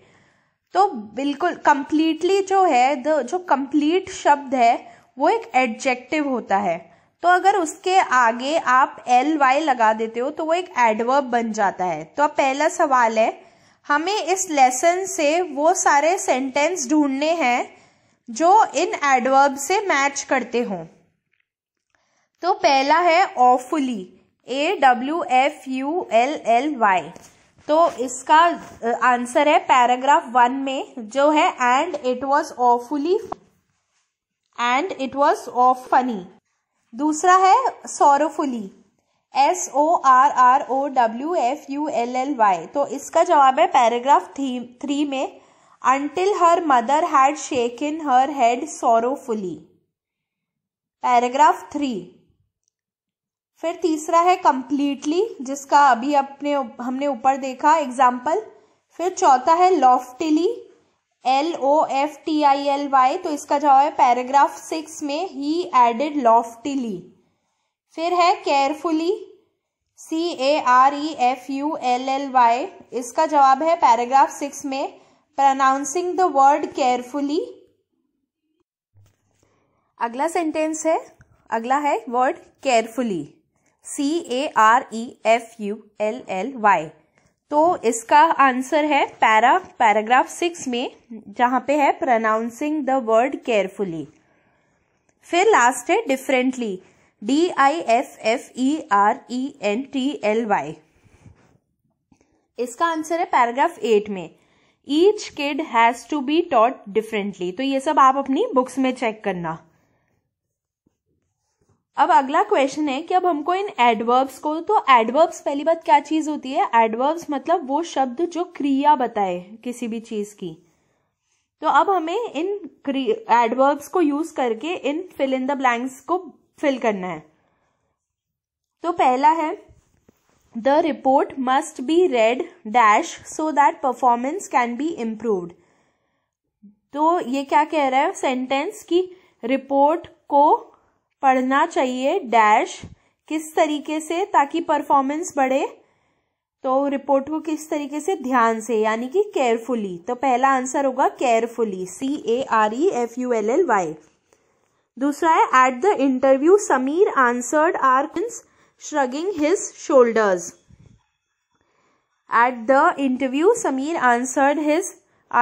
तो बिल्कुल कम्प्लीटली जो है जो कंप्लीट शब्द है वो एक एडजेक्टिव होता है तो अगर उसके आगे आप एल वाई लगा देते हो तो वो एक एडवर्ब बन जाता है तो अब पहला सवाल है हमें इस लेसन से वो सारे सेंटेंस ढूंढने हैं जो इन एडवर्ब से मैच करते हों तो पहला है awfully A W F U L L Y तो इसका आंसर है पैराग्राफ वन में जो है and it was awfully and it was awful funny दूसरा है sorrowfully S O R R O W F U L L Y तो इसका जवाब है पैराग्राफ थ्री में until her mother had shaken her head sorrowfully paragraph three फिर तीसरा है कंप्लीटली जिसका अभी अपने हमने ऊपर देखा एग्जाम्पल फिर चौथा है loftily L O F T I L Y तो e इसका जवाब है पैराग्राफ सिक्स में ही एडेड लॉफ्टिली फिर है carefully C A R E F U L L Y इसका जवाब है पैराग्राफ सिक्स में प्रनाउंसिंग द वर्ड केयरफुली अगला सेंटेंस है अगला है word carefully C A R E F U L L Y तो इसका आंसर है पैरा पैराग्राफ सिक्स में जहाँ पे है प्रनाउंसिंग द वर्ड केयरफुली फिर लास्ट है differently D I F F E R E N T L Y इसका आंसर है पैराग्राफ एट में each kid has to be taught differently तो ये सब आप अपनी बुक्स में चेक करना अब अगला क्वेश्चन है कि अब हमको इन एडवर्ब्स को तो एडवर्ब्स पहली बात क्या चीज होती है एडवर्ब्स मतलब वो शब्द जो क्रिया बताए किसी भी चीज की तो अब हमें इन एडवर्ब्स को यूज करके इन फिल इन द ब्लैंक्स को फिल करना है तो पहला है the report must be read dash so that performance can be improved तो ये क्या कह रहा है सेंटेंस की रिपोर्ट को पढ़ना चाहिए डैश किस तरीके से ताकि परफॉर्मेंस बढ़े तो रिपोर्ट को किस तरीके से ध्यान से यानी कि केयरफुली तो पहला आंसर होगा carefully C A R E F U L L Y दूसरा है at the interview Sameer answered are shrugging his shoulders at the interview Sameer answered his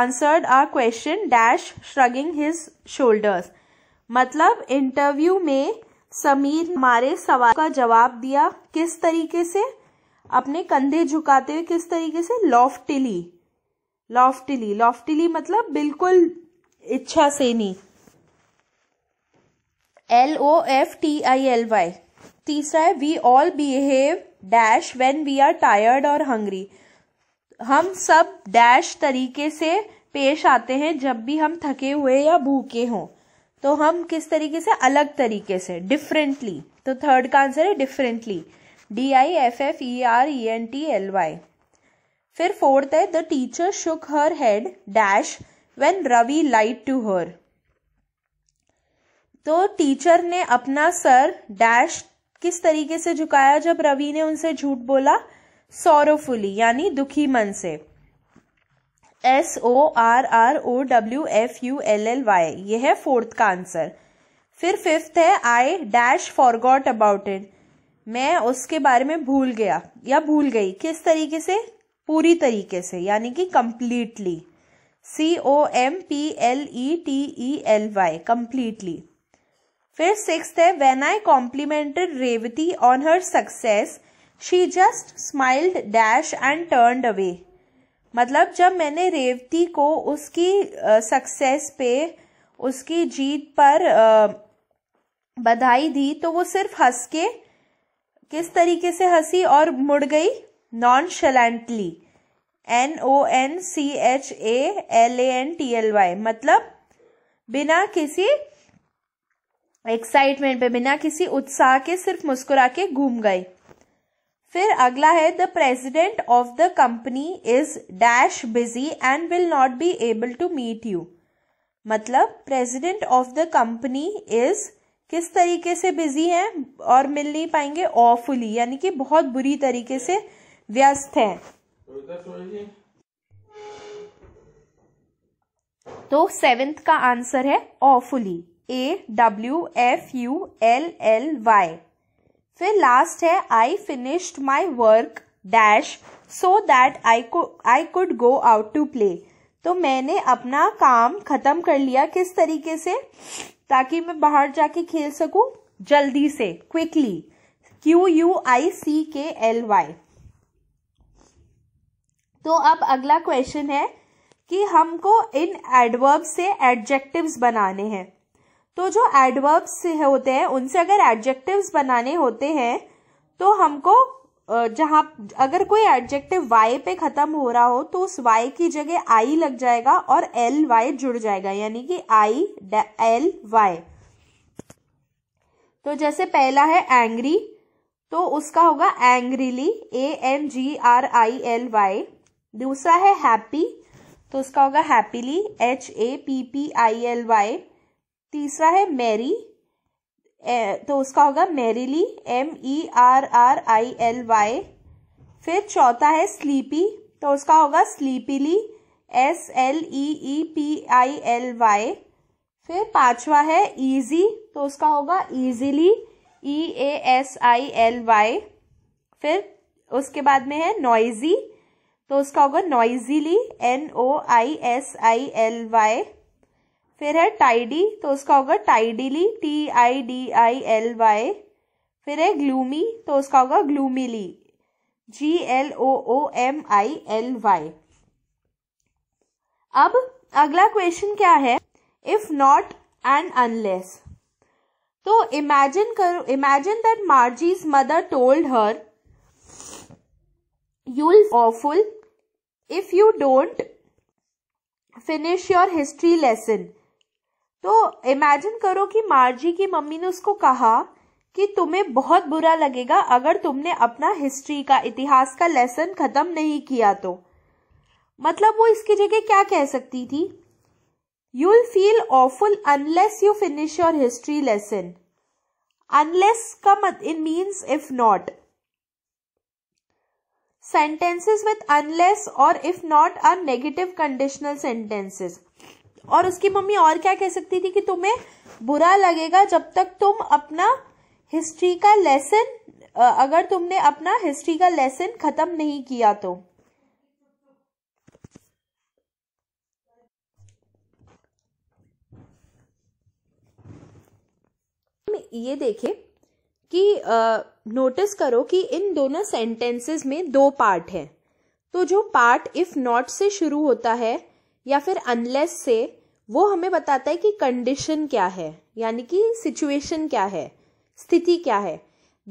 answered are question dash shrugging his shoulders मतलब इंटरव्यू में समीर हमारे सवाल का जवाब दिया किस तरीके से अपने कंधे झुकाते हुए किस तरीके से लॉफ्टिली लॉफ्टिली लॉफ्टिली मतलब बिल्कुल इच्छा से नहीं L O F T I L Y तीसरा है we all behave dash when we are tired और हंग्री हम सब डैश तरीके से पेश आते हैं जब भी हम थके हुए या भूखे हों तो हम किस तरीके से अलग तरीके से डिफरेंटली तो थर्ड का आंसर है differently D I F F E R E N T L Y फिर फोर्थ है the teacher shook her head dash when Ravi lied to her तो टीचर ने अपना सर डैश किस तरीके से झुकाया जब रवि ने उनसे झूठ बोला सोरोफुली यानी दुखी मन से S O R R O W F U L L Y यह है फोर्थ का आंसर फिर फिफ्थ है I dash forgot about it मैं उसके बारे में भूल गया या भूल गई किस तरीके से पूरी तरीके से यानी कि completely C O M P L E T E L Y completely फिर सिक्स है when I complimented Revathi on her success she just smiled dash and turn away मतलब जब मैंने रेवती को उसकी सक्सेस पे उसकी जीत पर बधाई दी तो वो सिर्फ हंस के किस तरीके से हंसी और मुड़ गई nonchalantly N O N C H A L A N T L Y मतलब बिना किसी एक्साइटमेंट पे बिना किसी उत्साह के सिर्फ मुस्कुरा के घूम गए फिर अगला है the president of the company is dash busy and will not be able to meet you मतलब president of the company is किस तरीके से बिजी हैं और मिल नहीं पाएंगे ऑफुली यानी कि बहुत बुरी तरीके से व्यस्त तो है तो सेवेंथ का आंसर है awfully A W F U L L Y फिर लास्ट है I finished my work dash so that I I could go out to play तो मैंने अपना काम खत्म कर लिया किस तरीके से ताकि मैं बाहर जाके खेल सकूं जल्दी से quickly Q U I C K L Y तो अब अगला क्वेश्चन है कि हमको इन एडवर्ब से एडजेक्टिव्स बनाने हैं तो जो एडवर्ब्स होते हैं उनसे अगर एडजेक्टिव्स बनाने होते हैं तो हमको जहाँ अगर कोई एडजेक्टिव वाई पे खत्म हो रहा हो तो उस वाई की जगह आई लग जाएगा और एल वाई जुड़ जाएगा यानी कि आई एल वाई तो जैसे पहला है एंग्री तो उसका होगा angrily A N G R I L Y दूसरा है हैप्पी तो उसका होगा happily H A P P I L Y तीसरा है मैरी तो उसका होगा merrily M E R R I L Y फिर चौथा है स्लीपी तो उसका होगा sleepily S L E E P I L Y फिर पांचवा है इजी तो उसका होगा easily E A S I L Y फिर उसके बाद में है नॉइजी तो उसका होगा noisily N O I S I L Y फिर है टाइडी तो उसका होगा tidily T I D I L Y फिर है ग्लूमी तो उसका होगा gloomily G L O O M I L Y अब अगला क्वेश्चन क्या है इफ नॉट एंड अनलेस तो इमेजिन करो imagine that Margie's mother told her you'll awful if you don't finish your history lesson तो इमेजिन करो कि मार्जी की मम्मी ने उसको कहा कि तुम्हें बहुत बुरा लगेगा अगर तुमने अपना हिस्ट्री का इतिहास का लेसन खत्म नहीं किया तो मतलब वो इसकी जगह क्या कह सकती थी you'll feel awful unless you finish your history lesson unless का मत इन means if not sentences with unless और if not are negative conditional sentences और उसकी मम्मी और क्या कह सकती थी कि तुम्हें बुरा लगेगा जब तक तुम अपना हिस्ट्री का लेसन अगर तुमने अपना हिस्ट्री का लेसन खत्म नहीं किया तो ये देखे कि नोटिस करो कि इन दोनों सेंटेंसेस में दो पार्ट है तो जो पार्ट इफ नॉट से शुरू होता है या फिर अनलेस से वो हमें बताता है कि कंडीशन क्या है यानी कि सिचुएशन क्या है स्थिति क्या है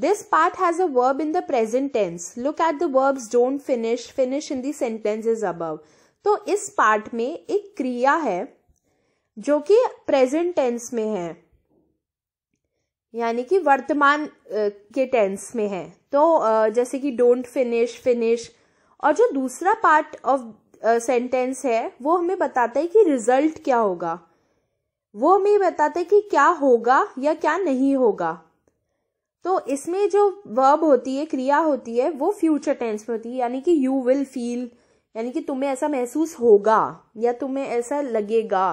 this part has a verb in the present tense look at the verbs don't finish finish in sentence is above तो इस पार्ट में एक क्रिया है जो कि प्रेजेंट टेंस में है यानी कि वर्तमान के टेंस में है तो जैसे कि डोंट फिनिश फिनिश और जो दूसरा पार्ट ऑफ सेंटेंस है वो हमें बताता है कि रिजल्ट क्या होगा वो हमें बताता है कि क्या होगा या क्या नहीं होगा तो इसमें जो वर्ब होती है क्रिया होती है वो फ्यूचर टेंस में होती है यानी कि यू विल फील यानी कि तुम्हें ऐसा महसूस होगा या तुम्हें ऐसा लगेगा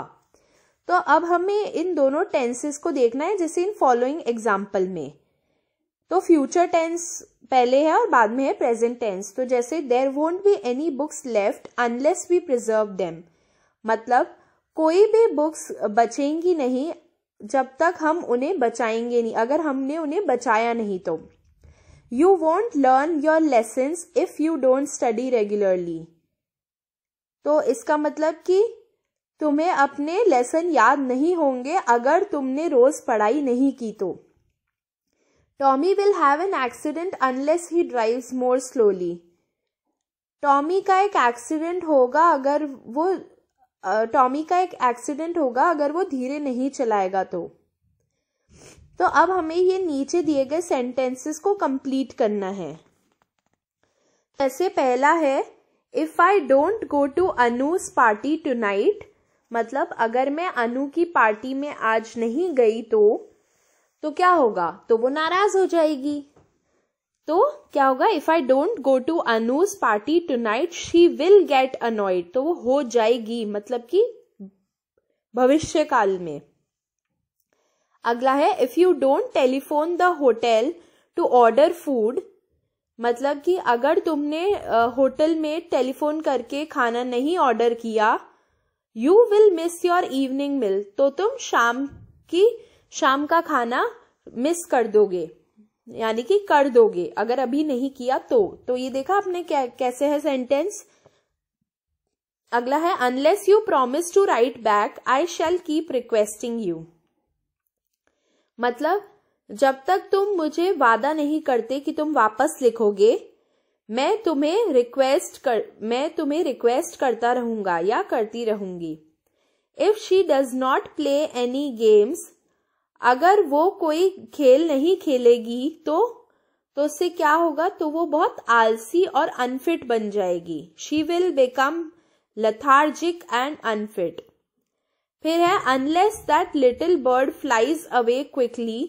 तो अब हमें इन दोनों टेंसेस को देखना है जैसे इन फॉलोइंग एग्जाम्पल में तो फ्यूचर टेंस पहले है और बाद में है प्रेजेंट टेंस तो जैसे there won't be any books left unless we preserve them मतलब कोई भी बुक्स बचेंगी नहीं जब तक हम उन्हें बचाएंगे नहीं अगर हमने उन्हें बचाया नहीं तो you won't learn your lesson if you don't study regularly तो इसका मतलब कि तुम्हें अपने लेसन याद नहीं होंगे अगर तुमने रोज पढ़ाई नहीं की तो Tommy will have an accident unless he drives more slowly Tommy का एक एक्सीडेंट होगा अगर वो टॉमी का एक एक्सीडेंट होगा अगर वो धीरे नहीं चलाएगा तो तो अब हमें ये नीचे दिए गए सेंटेंसेस को कंप्लीट करना है जैसे पहला है if I don't go to Anu's party tonight मतलब अगर मैं अनु की पार्टी में आज नहीं गई तो तो क्या होगा तो वो नाराज हो जाएगी तो क्या होगा if I don't go to Anuj party tonight she will get annoyed तो वो हो जाएगी मतलब कि भविष्य काल में अगला है if you don't telephone the hotel to order food मतलब कि अगर तुमने होटल में टेलीफोन करके खाना नहीं ऑर्डर किया you will miss your evening meal तो तुम शाम की शाम का खाना मिस कर दोगे यानी कि कर दोगे अगर अभी नहीं किया तो तो ये देखा आपने क्या कैसे है सेंटेंस अगला है unless you promise to write back I shall keep requesting you मतलब जब तक तुम मुझे वादा नहीं करते कि तुम वापस लिखोगे मैं तुम्हें रिक्वेस्ट कर मैं तुम्हें रिक्वेस्ट करता रहूंगा या करती रहूंगी if she does not play any games अगर वो कोई खेल नहीं खेलेगी तो तो उससे क्या होगा तो वो बहुत आलसी और अनफिट बन जाएगी she will become lethargic and unfit फिर है unless that little bird flies away quickly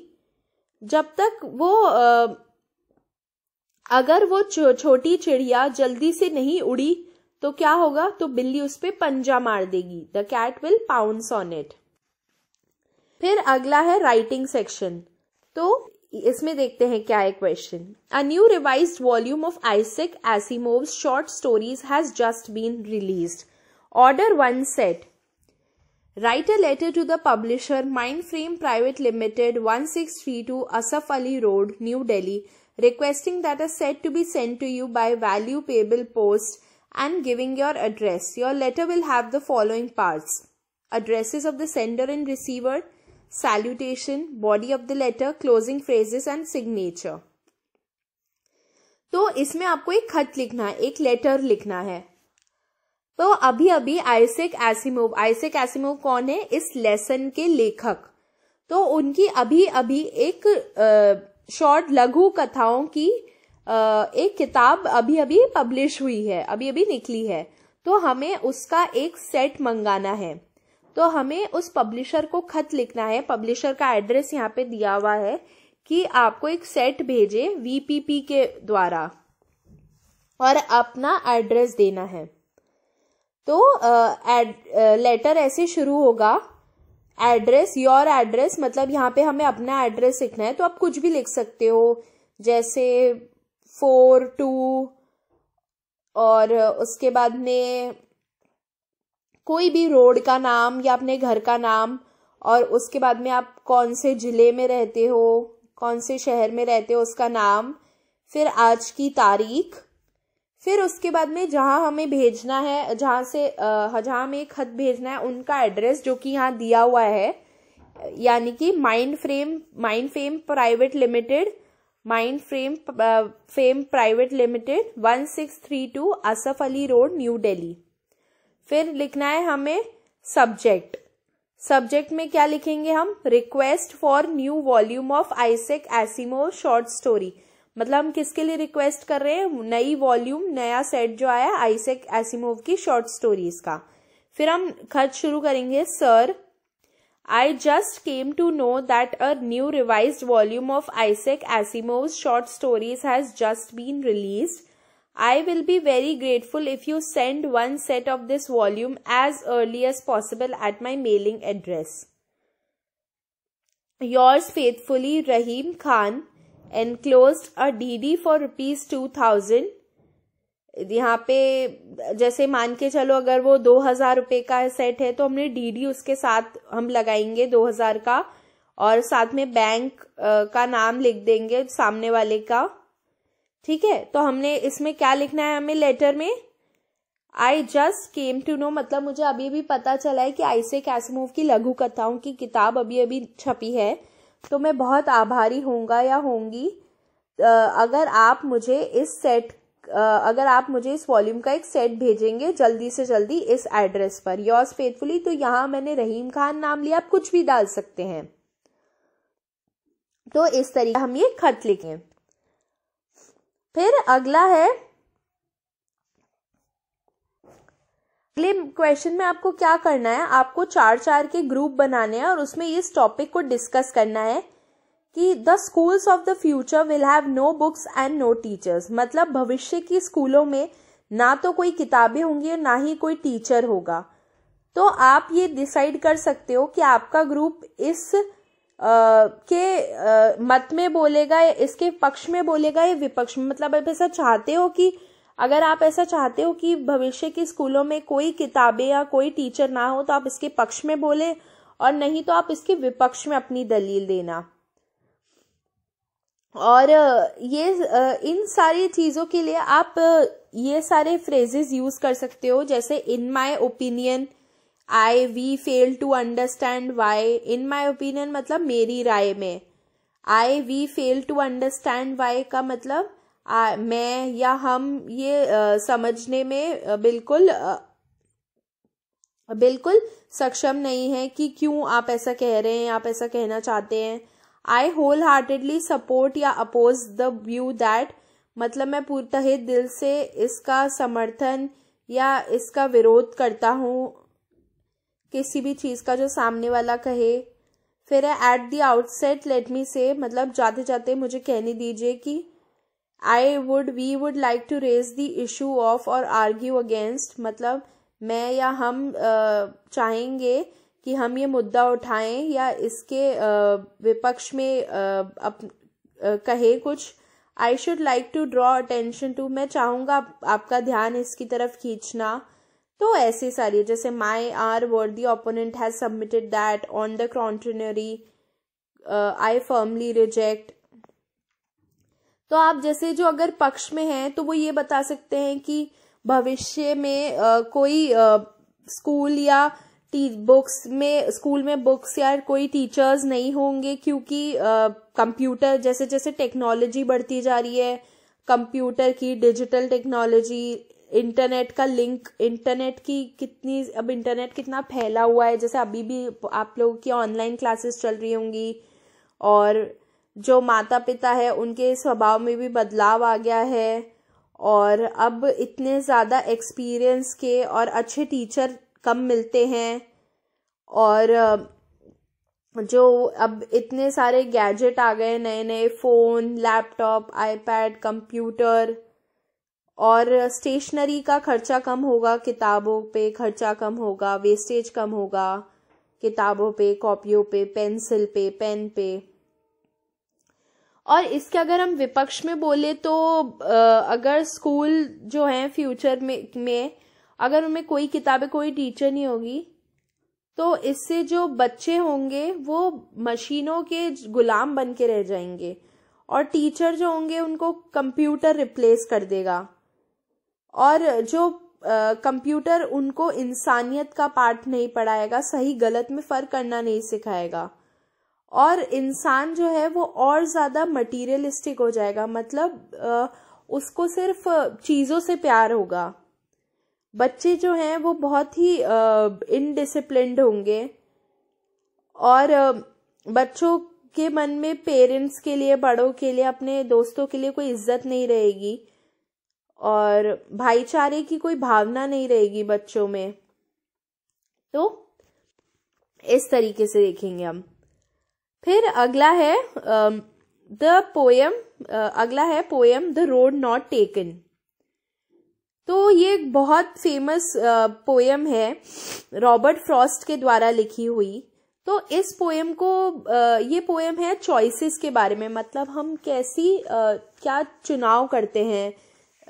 जब तक वो अगर वो छो, छोटी चिड़िया जल्दी से नहीं उड़ी तो क्या होगा तो बिल्ली उस पर पंजा मार देगी the cat will pounce on it फिर अगला है राइटिंग सेक्शन तो इसमें देखते हैं क्या है question a new revise volume of Isaac Asimov short stories has just been release order one set write a letter to the publisher Mind Frame private limited one six three two Asaf Ali road New Delhi requesting that a set to be send to you by value payable post and giving your address your letter will have the following part addresses of the sender and receiver salutation body of the letter closing phrases and signature तो इसमें आपको एक खत लिखना है एक लेटर लिखना है तो अभी अभी आइसेक एसिमोव आइसेक एसिमोव कौन है इस लेसन के लेखक तो उनकी अभी अभी एक शॉर्ट लघु कथाओं की आ, एक किताब अभी अभी पब्लिश हुई है अभी अभी निकली है तो हमें उसका एक सेट मंगाना है तो हमें उस पब्लिशर को खत लिखना है पब्लिशर का एड्रेस यहाँ पे दिया हुआ है कि आपको एक सेट भेजे वीपीपी के द्वारा और अपना एड्रेस देना है तो एड लेटर ऐसे शुरू होगा एड्रेस योर एड्रेस मतलब यहाँ पे हमें अपना एड्रेस लिखना है तो आप कुछ भी लिख सकते हो जैसे फोर टू और उसके बाद में कोई भी रोड का नाम या अपने घर का नाम और उसके बाद में आप कौन से ज़िले में रहते हो कौन से शहर में रहते हो उसका नाम फिर आज की तारीख फिर उसके बाद में जहाँ हमें भेजना है जहाँ से जहाँ हमें खत भेजना है उनका एड्रेस जो कि यहाँ दिया हुआ है यानी कि Mind Frame Mind Fame private limited Mind Frame Fame private limited one six three two Asaf Ali road New Delhi फिर लिखना है हमें सब्जेक्ट सब्जेक्ट में क्या लिखेंगे हम request for new volume of Isaac Asimov short story मतलब हम किसके लिए रिक्वेस्ट कर रहे हैं नई वॉल्यूम नया सेट जो आया आइसेक एसिमोव की शॉर्ट स्टोरीज का फिर हम खर्च शुरू करेंगे sir I just came to know that a new revise volume of Isaac Asimov short stories has just been released I will be very grateful if you send one set of this volume as early as possible at my mailing address. Yours faithfully, Rahim Khan, enclosed a DD for rupees two thousand. यहाँ पे जैसे मान के चलो अगर वो दो हजार रुपए का सेट है तो हमने डीडी उसके साथ हम लगाएंगे दो हजार का और साथ में बैंक का नाम लिख देंगे सामने वाले का ठीक है तो हमने इसमें क्या लिखना है हमें लेटर में I just came to know मतलब मुझे अभी भी पता चला है कि आईसे कैसमोव की लघु कथाओं की किताब अभी अभी छपी है तो मैं बहुत आभारी होऊंगा या होंगी अगर आप मुझे इस सेट अगर आप मुझे इस वॉल्यूम का एक सेट भेजेंगे जल्दी से जल्दी इस एड्रेस पर योर्स फेथफुली तो यहाँ मैंने रहीम खान नाम लिया आप कुछ भी डाल सकते हैं तो इस तरीके हम ये खत लिखें फिर अगला है अगले क्वेश्चन में आपको क्या करना है आपको चार चार के ग्रुप बनाने हैं और उसमें इस टॉपिक को डिस्कस करना है कि the schools of the future will have no books and no teachers मतलब भविष्य की स्कूलों में ना तो कोई किताबें होंगी और ना ही कोई टीचर होगा तो आप ये डिसाइड कर सकते हो कि आपका ग्रुप इस के मत में बोलेगा या इसके पक्ष में बोलेगा या विपक्ष में मतलब आप ऐसा चाहते हो कि अगर आप ऐसा चाहते हो कि भविष्य के स्कूलों में कोई किताबें या कोई टीचर ना हो तो आप इसके पक्ष में बोले और नहीं तो आप इसके विपक्ष में अपनी दलील देना और ये इन सारी चीज़ों के लिए आप ये सारे फ्रेजेस यूज़ कर सकते हो जैसे in my opinion I we fail to understand why in my opinion मतलब मेरी राय में I we fail to understand why का मतलब आ, मैं या हम ये आ, समझने में बिल्कुल आ, बिल्कुल सक्षम नहीं है कि क्यों आप ऐसा कह रहे हैं आप ऐसा कहना चाहते हैं आई होल हार्टेडली सपोर्ट या अपोज द व्यू दैट मतलब मैं पूरी तहे दिल से इसका समर्थन या इसका विरोध करता हूँ किसी भी चीज़ का जो सामने वाला कहे फिर है at the outset let me say मतलब जाते जाते मुझे कहने दीजिए कि I would we would like to raise the issue of और आर्ग्यू अगेंस्ट मतलब मैं या हम चाहेंगे कि हम ये मुद्दा उठाएं या इसके विपक्ष में अप, कहे कुछ I should like to draw attention to मैं चाहूँगा आप, आपका ध्यान इसकी तरफ खींचना तो ऐसी सारी है जैसे my are worthy opponent has submitted that on the contrary I firmly reject तो आप जैसे जो अगर पक्ष में हैं तो वो ये बता सकते हैं कि भविष्य में uh, कोई uh, स्कूल या बुक्स में स्कूल में बुक्स या कोई टीचर्स नहीं होंगे क्योंकि कंप्यूटर uh, जैसे जैसे टेक्नोलॉजी बढ़ती जा रही है कंप्यूटर की डिजिटल टेक्नोलॉजी इंटरनेट का लिंक इंटरनेट की कितनी अब इंटरनेट कितना फैला हुआ है जैसे अभी भी आप लोगों की ऑनलाइन क्लासेस चल रही होंगी और जो माता पिता है उनके स्वभाव में भी बदलाव आ गया है और अब इतने ज़्यादा एक्सपीरियंस के और अच्छे टीचर कम मिलते हैं और जो अब इतने सारे गैजेट आ गए नए नए फ़ोन लैपटॉप आईपैड कंप्यूटर और स्टेशनरी का खर्चा कम होगा किताबों पे खर्चा कम होगा वेस्टेज कम होगा किताबों पे कॉपियों पे पेंसिल पे पेन पे और इसके अगर हम विपक्ष में बोले तो अगर स्कूल जो है फ्यूचर में में अगर उनमें कोई किताबें कोई टीचर नहीं होगी तो इससे जो बच्चे होंगे वो मशीनों के गुलाम बन के रह जाएंगे और टीचर जो होंगे उनको कंप्यूटर रिप्लेस कर देगा और जो कंप्यूटर उनको इंसानियत का पाठ नहीं पढ़ाएगा सही गलत में फ़र्क करना नहीं सिखाएगा और इंसान जो है वो और ज़्यादा मटीरियलिस्टिक हो जाएगा मतलब आ, उसको सिर्फ चीज़ों से प्यार होगा बच्चे जो हैं वो बहुत ही इनडिसिप्लिनड होंगे और बच्चों के मन में पेरेंट्स के लिए बड़ों के लिए अपने दोस्तों के लिए कोई इज्जत नहीं रहेगी और भाईचारे की कोई भावना नहीं रहेगी बच्चों में तो इस तरीके से देखेंगे हम फिर अगला है द पोएम अगला है poem the road not taken तो ये एक बहुत फेमस पोएम है रॉबर्ट फ्रॉस्ट के द्वारा लिखी हुई तो इस पोएम को ये पोएम है चॉइसेस के बारे में मतलब हम कैसी क्या चुनाव करते हैं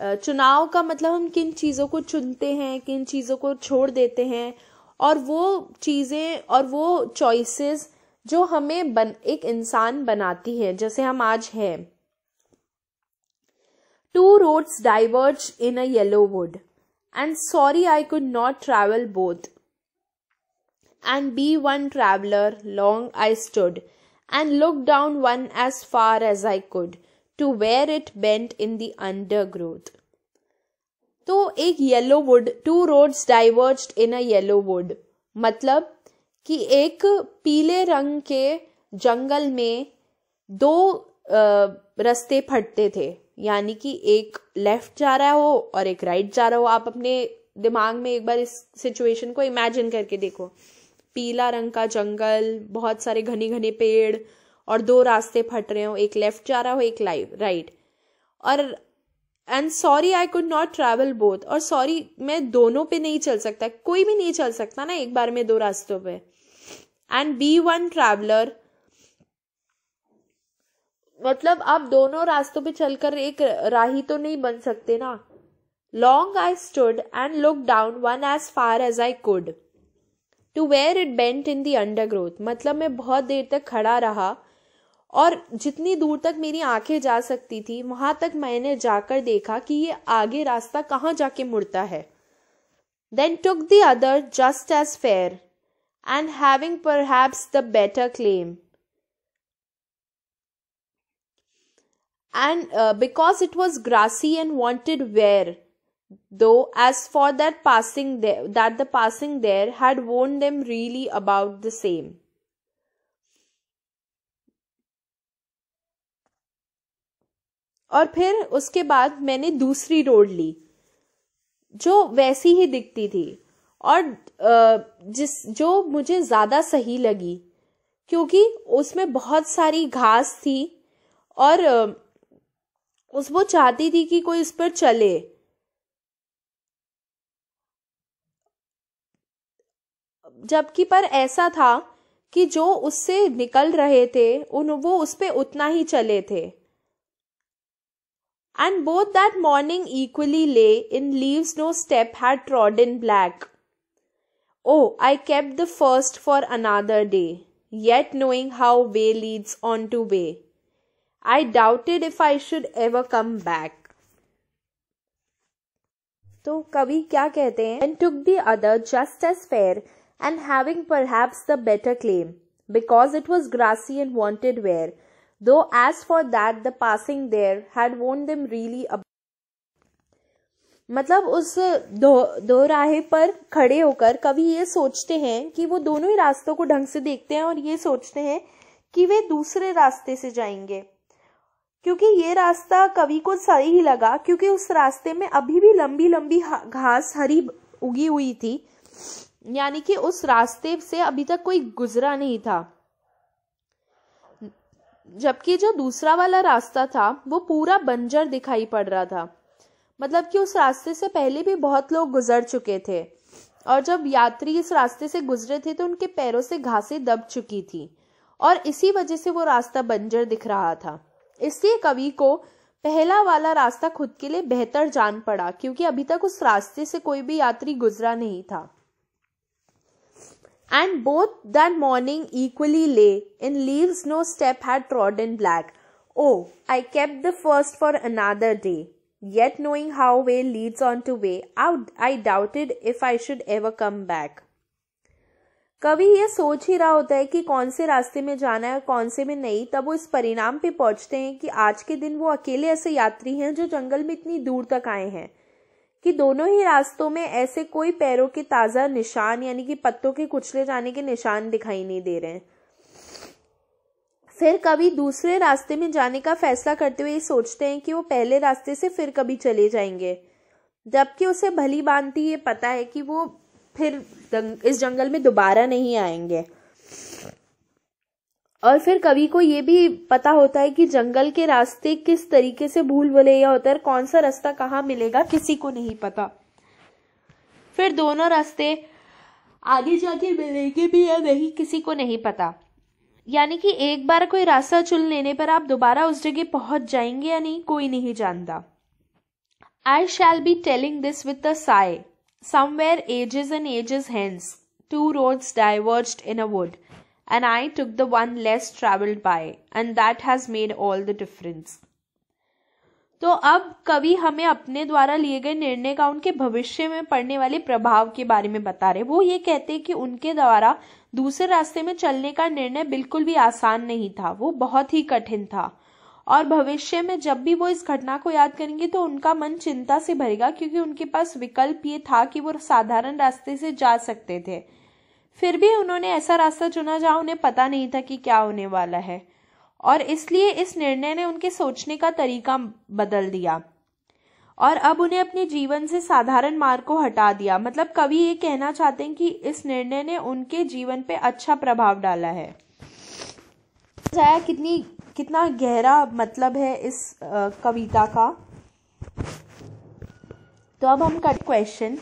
चुनाव का मतलब हम किन चीज़ों को चुनते हैं किन चीज़ों को छोड़ देते हैं और वो चीज़ें और वो चॉइसेस जो हमें बन एक इंसान बनाती है जैसे हम आज हैं two roads diverge in a yellow wood and sorry I could not travel both and be one traveller long I stood and look down one as far as I could to where it bent in the undergrowth तो एक yellow wood two roads diverged in a yellow wood मतलब कि एक पीले रंग के जंगल में दो रास्ते फटते थे यानी कि एक लेफ्ट जा रहा हो और एक राइट जा रहा हो आप अपने दिमाग में एक बार इस सिचुएशन को इमेजिन करके देखो पीला रंग का जंगल बहुत सारे घने घने पेड़ और दो रास्ते फट रहे हो एक लेफ्ट जा रहा हो एक राइट और and sorry I could not travel both और सॉरी मैं दोनों पे नहीं चल सकता कोई भी नहीं चल सकता ना एक बार में दो रास्तों पे एंड बी वन ट्रैवलर मतलब आप दोनों रास्तों पे चलकर एक राही तो नहीं बन सकते ना long I stood and look down one as far as I could to where it bent in the undergrowth मतलब मैं बहुत देर तक खड़ा रहा और जितनी दूर तक मेरी आंखें जा सकती थी वहां तक मैंने जाकर देखा कि ये आगे रास्ता कहाँ जाके मुड़ता है then took the other just as fair and having perhaps the better claim and because it was grassy and wanted wear though as for that passing that the passing there had worn them really about the same और फिर उसके बाद मैंने दूसरी रोड ली जो वैसी ही दिखती थी और जिस जो मुझे ज़्यादा सही लगी क्योंकि उसमें बहुत सारी घास थी और उस वो चाहती थी कि कोई इस पर चले जबकि पर ऐसा था कि जो उससे निकल रहे थे उन वो उस पर उतना ही चले थे And both that morning equally lay in leaves no step had trodden black. Oh, I kept the first for another day, yet knowing how way leads on to way. I doubted if I should ever come back. तो कवि क्या कहते हैं and took the other just as fair and having perhaps the better claim because it was grassy and wanted wear though as for that the passing there had worn them really up. मतलब उस दो दो राहे पर खड़े होकर कभी ये सोचते हैं कि वो दोनों ही रास्तों को ढंग से देखते हैं और ये सोचते हैं कि वे दूसरे रास्ते से जाएंगे क्योंकि ये रास्ता कवि को सही ही लगा क्योंकि उस रास्ते में अभी भी लंबी लंबी घास हरी उगी हुई थी यानी कि उस रास्ते से अभी तक कोई गुजरा नहीं था जबकि जो दूसरा वाला रास्ता था वो पूरा बंजर दिखाई पड़ रहा था मतलब कि उस रास्ते से पहले भी बहुत लोग गुजर चुके थे और जब यात्री इस रास्ते से गुजरे थे तो उनके पैरों से घासें दब चुकी थी और इसी वजह से वो रास्ता बंजर दिख रहा था इसलिए कवि को पहला वाला रास्ता खुद के लिए बेहतर जान पड़ा क्योंकि अभी तक उस रास्ते से कोई भी यात्री गुजरा नहीं था and both that morning equally lay in leaves no step had trodden black. Oh, I kept the first for another day. Yet knowing how way leads on to way, out I doubted if I should ever come back. कवि ये सोच ही रहा होता है कि कौन से रास्ते में जाना है कौन से में नहीं तब वो इस परिणाम पे पहुंचते हैं कि आज के दिन वो अकेले ऐसे यात्री हैं जो जंगल में इतनी दूर तक आए हैं कि दोनों ही रास्तों में ऐसे कोई पैरों के ताज़ा निशान यानी कि पत्तों के कुचले जाने के निशान दिखाई नहीं दे रहे हैं फिर कभी दूसरे रास्ते में जाने का फैसला करते हुए ये सोचते हैं कि वो पहले रास्ते से फिर कभी चले जाएंगे जबकि उसे भली बांधती ये पता है कि वो फिर इस जंगल में दोबारा नहीं आएंगे और फिर कवि को ये भी पता होता है कि जंगल के रास्ते किस तरीके से भूल या होता है कौन सा रास्ता कहाँ मिलेगा किसी को नहीं पता फिर दोनों रास्ते आगे जाके मिलेंगे भी या नहीं किसी को नहीं पता यानी कि एक बार कोई रास्ता चुन लेने पर आप दोबारा उस जगह पहुंच जाएंगे या नहीं कोई नहीं जानता I shall be telling this with a somewhere ages and ages hence two roads diverge in a wood and I took the one less traveled by and that has made all the difference. तो अब कवि हमें अपने द्वारा लिए गए निर्णय का उनके भविष्य में पड़ने वाले प्रभाव के बारे में बता रहे वो ये कहते हैं कि उनके द्वारा दूसरे रास्ते में चलने का निर्णय बिल्कुल भी आसान नहीं था वो बहुत ही कठिन था और भविष्य में जब भी वो इस घटना को याद करेंगे तो उनका मन चिंता से भरेगा क्योंकि उनके पास विकल्प ये था कि वो साधारण रास्ते से जा सकते थे फिर भी उन्होंने ऐसा रास्ता चुना जहां उन्हें पता नहीं था कि क्या होने वाला है और इसलिए इस निर्णय ने उनके सोचने का तरीका बदल दिया और अब उन्हें अपने जीवन से साधारण मार्ग को हटा दिया मतलब कवि ये कहना चाहते हैं कि इस निर्णय ने उनके जीवन पे अच्छा प्रभाव डाला है जाया कितनी कितना गहरा मतलब है इस कविता का तो अब हम कट क्वेश्चन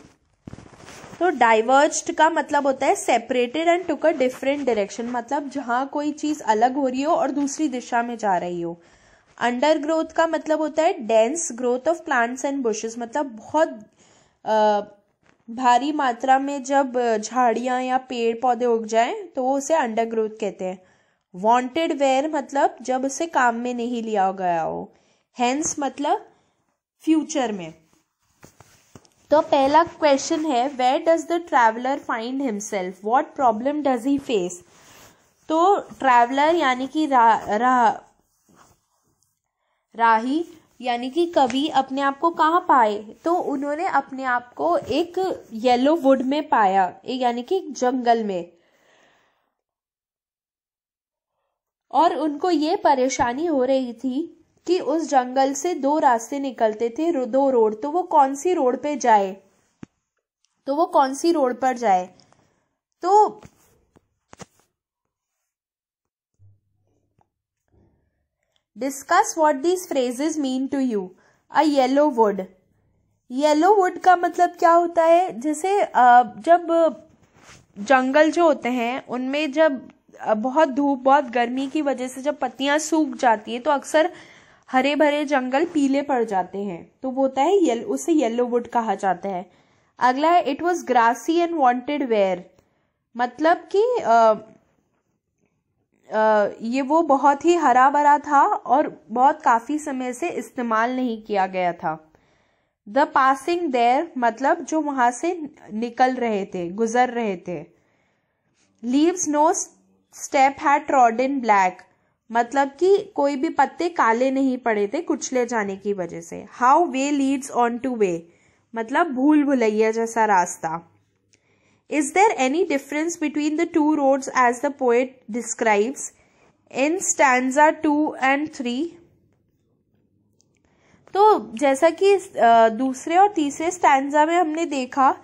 तो डाइवर्ज्ड का मतलब होता है separated and took a different direction मतलब जहां कोई चीज़ अलग हो रही हो और दूसरी दिशा में जा रही हो अंडर ग्रोथ का मतलब होता है dense growth of plants and bushes मतलब बहुत आ, भारी मात्रा में जब झाड़ियां या पेड़ पौधे उग जाए तो वो उसे अंडर ग्रोथ कहते हैं वॉन्टेड वेयर मतलब जब उसे काम में नहीं लिया गया हो हैंस मतलब फ्यूचर में तो पहला क्वेश्चन है where does the traveller find himself what problem does he face तो ट्रैवलर यानी कि रा, रा, राही यानी कि कवि अपने आप को कहाँ पाए तो उन्होंने अपने आप को एक येलो वुड में पाया यानी कि जंगल में और उनको ये परेशानी हो रही थी कि उस जंगल से दो रास्ते निकलते थे दो रोड तो वो कौन सी रोड पे जाए तो वो कौन सी रोड पर जाए तो discuss what these phrases mean to you a yellow wood yellow wood का मतलब क्या होता है जैसे जब जंगल जो होते हैं उनमें जब बहुत धूप बहुत गर्मी की वजह से जब पत्तियां सूख जाती है तो अक्सर हरे भरे जंगल पीले पड़ जाते हैं तो वो होता है येल उसे येलो वुड कहा जाता है अगला है it was grassy and wanted wear मतलब कि आ, आ, ये वो बहुत ही हरा भरा था और बहुत काफ़ी समय से इस्तेमाल नहीं किया गया था द पासिंग देर मतलब जो वहाँ से निकल रहे थे गुजर रहे थे लीव्स नो स्टेप है ट्रॉड इन ब्लैक मतलब कि कोई भी पत्ते काले नहीं पड़े थे कुचले जाने की वजह से how way leads on to way मतलब भूल भुलैया जैसा रास्ता is there any difference between the two roads as the poet describes in stanza two and three तो जैसा कि दूसरे और तीसरे स्टैंडा में हमने देखा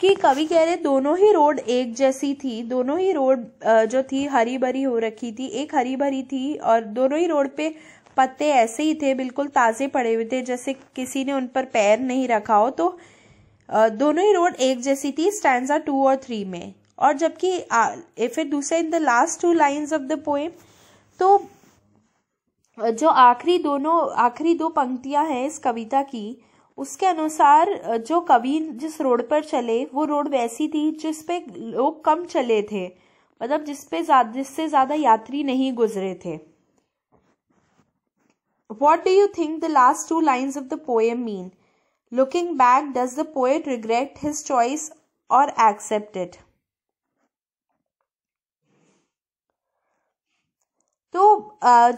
कि कवि कह रहे दोनों ही रोड एक जैसी थी दोनों ही रोड जो थी हरी भरी हो रखी थी एक हरी भरी थी और दोनों ही रोड पे पत्ते ऐसे ही थे बिल्कुल ताज़े पड़े हुए थे जैसे किसी ने उन पर पैर नहीं रखा हो तो दोनों ही रोड एक जैसी थी स्टैंडा टू और थ्री में और जबकि फिर दूसरे in the last two lines of the poem तो जो आखिरी दोनों आखिरी दो पंक्तियां हैं इस कविता की उसके अनुसार जो कवि जिस रोड पर चले वो रोड वैसी थी जिस पे लोग कम चले थे मतलब जिस पे जिससे ज्यादा यात्री नहीं गुजरे थे what do you think the last two lines of the poem mean looking back does the poet regret his choice और एक्सेप्टेड तो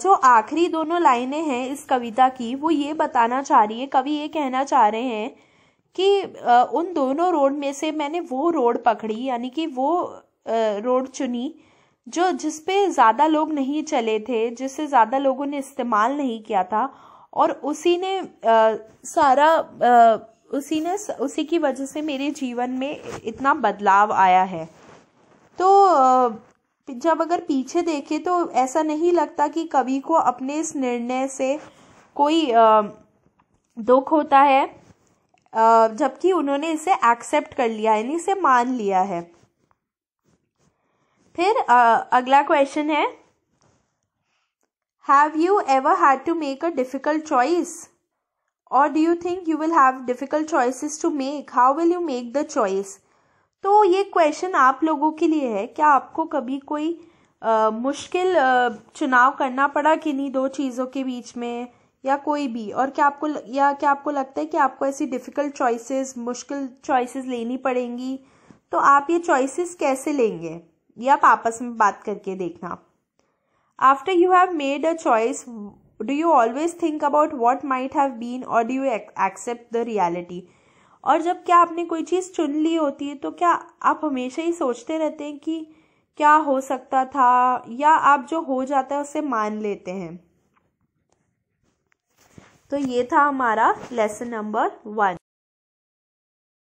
जो आखिरी दोनों लाइनें हैं इस कविता की वो ये बताना चाह रही है कवि ये कहना चाह रहे हैं कि उन दोनों रोड में से मैंने वो रोड पकड़ी यानी कि वो रोड चुनी जो जिस पे ज़्यादा लोग नहीं चले थे जिसे ज़्यादा लोगों ने इस्तेमाल नहीं किया था और उसी ने आ, सारा आ, उसी ने उसी की वजह से मेरे जीवन में इतना बदलाव आया है तो जब अगर पीछे देखें तो ऐसा नहीं लगता कि कवि को अपने इस निर्णय से कोई दुख होता है जबकि उन्होंने इसे एक्सेप्ट कर लिया यानी इसे मान लिया है फिर अगला क्वेश्चन है have you ever had to make a difficult choice और do you think you will have difficult choices to make how will you make the choice तो ये क्वेश्चन आप लोगों के लिए है क्या आपको कभी कोई आ, मुश्किल आ, चुनाव करना पड़ा कि नहीं दो चीज़ों के बीच में या कोई भी और क्या आपको या क्या आपको लगता है कि आपको ऐसी डिफ़िकल्ट चॉइसेस मुश्किल चॉइसेस लेनी पड़ेंगी तो आप ये चॉइसेस कैसे लेंगे ये आप आपस में बात करके देखना after you have made a choice do you always think about what might have been और do you accept the reality और जब क्या आपने कोई चीज़ चुन ली होती है तो क्या आप हमेशा ही सोचते रहते हैं कि क्या हो सकता था या आप जो हो जाता है उसे मान लेते हैं तो ये था हमारा लेसन नंबर वन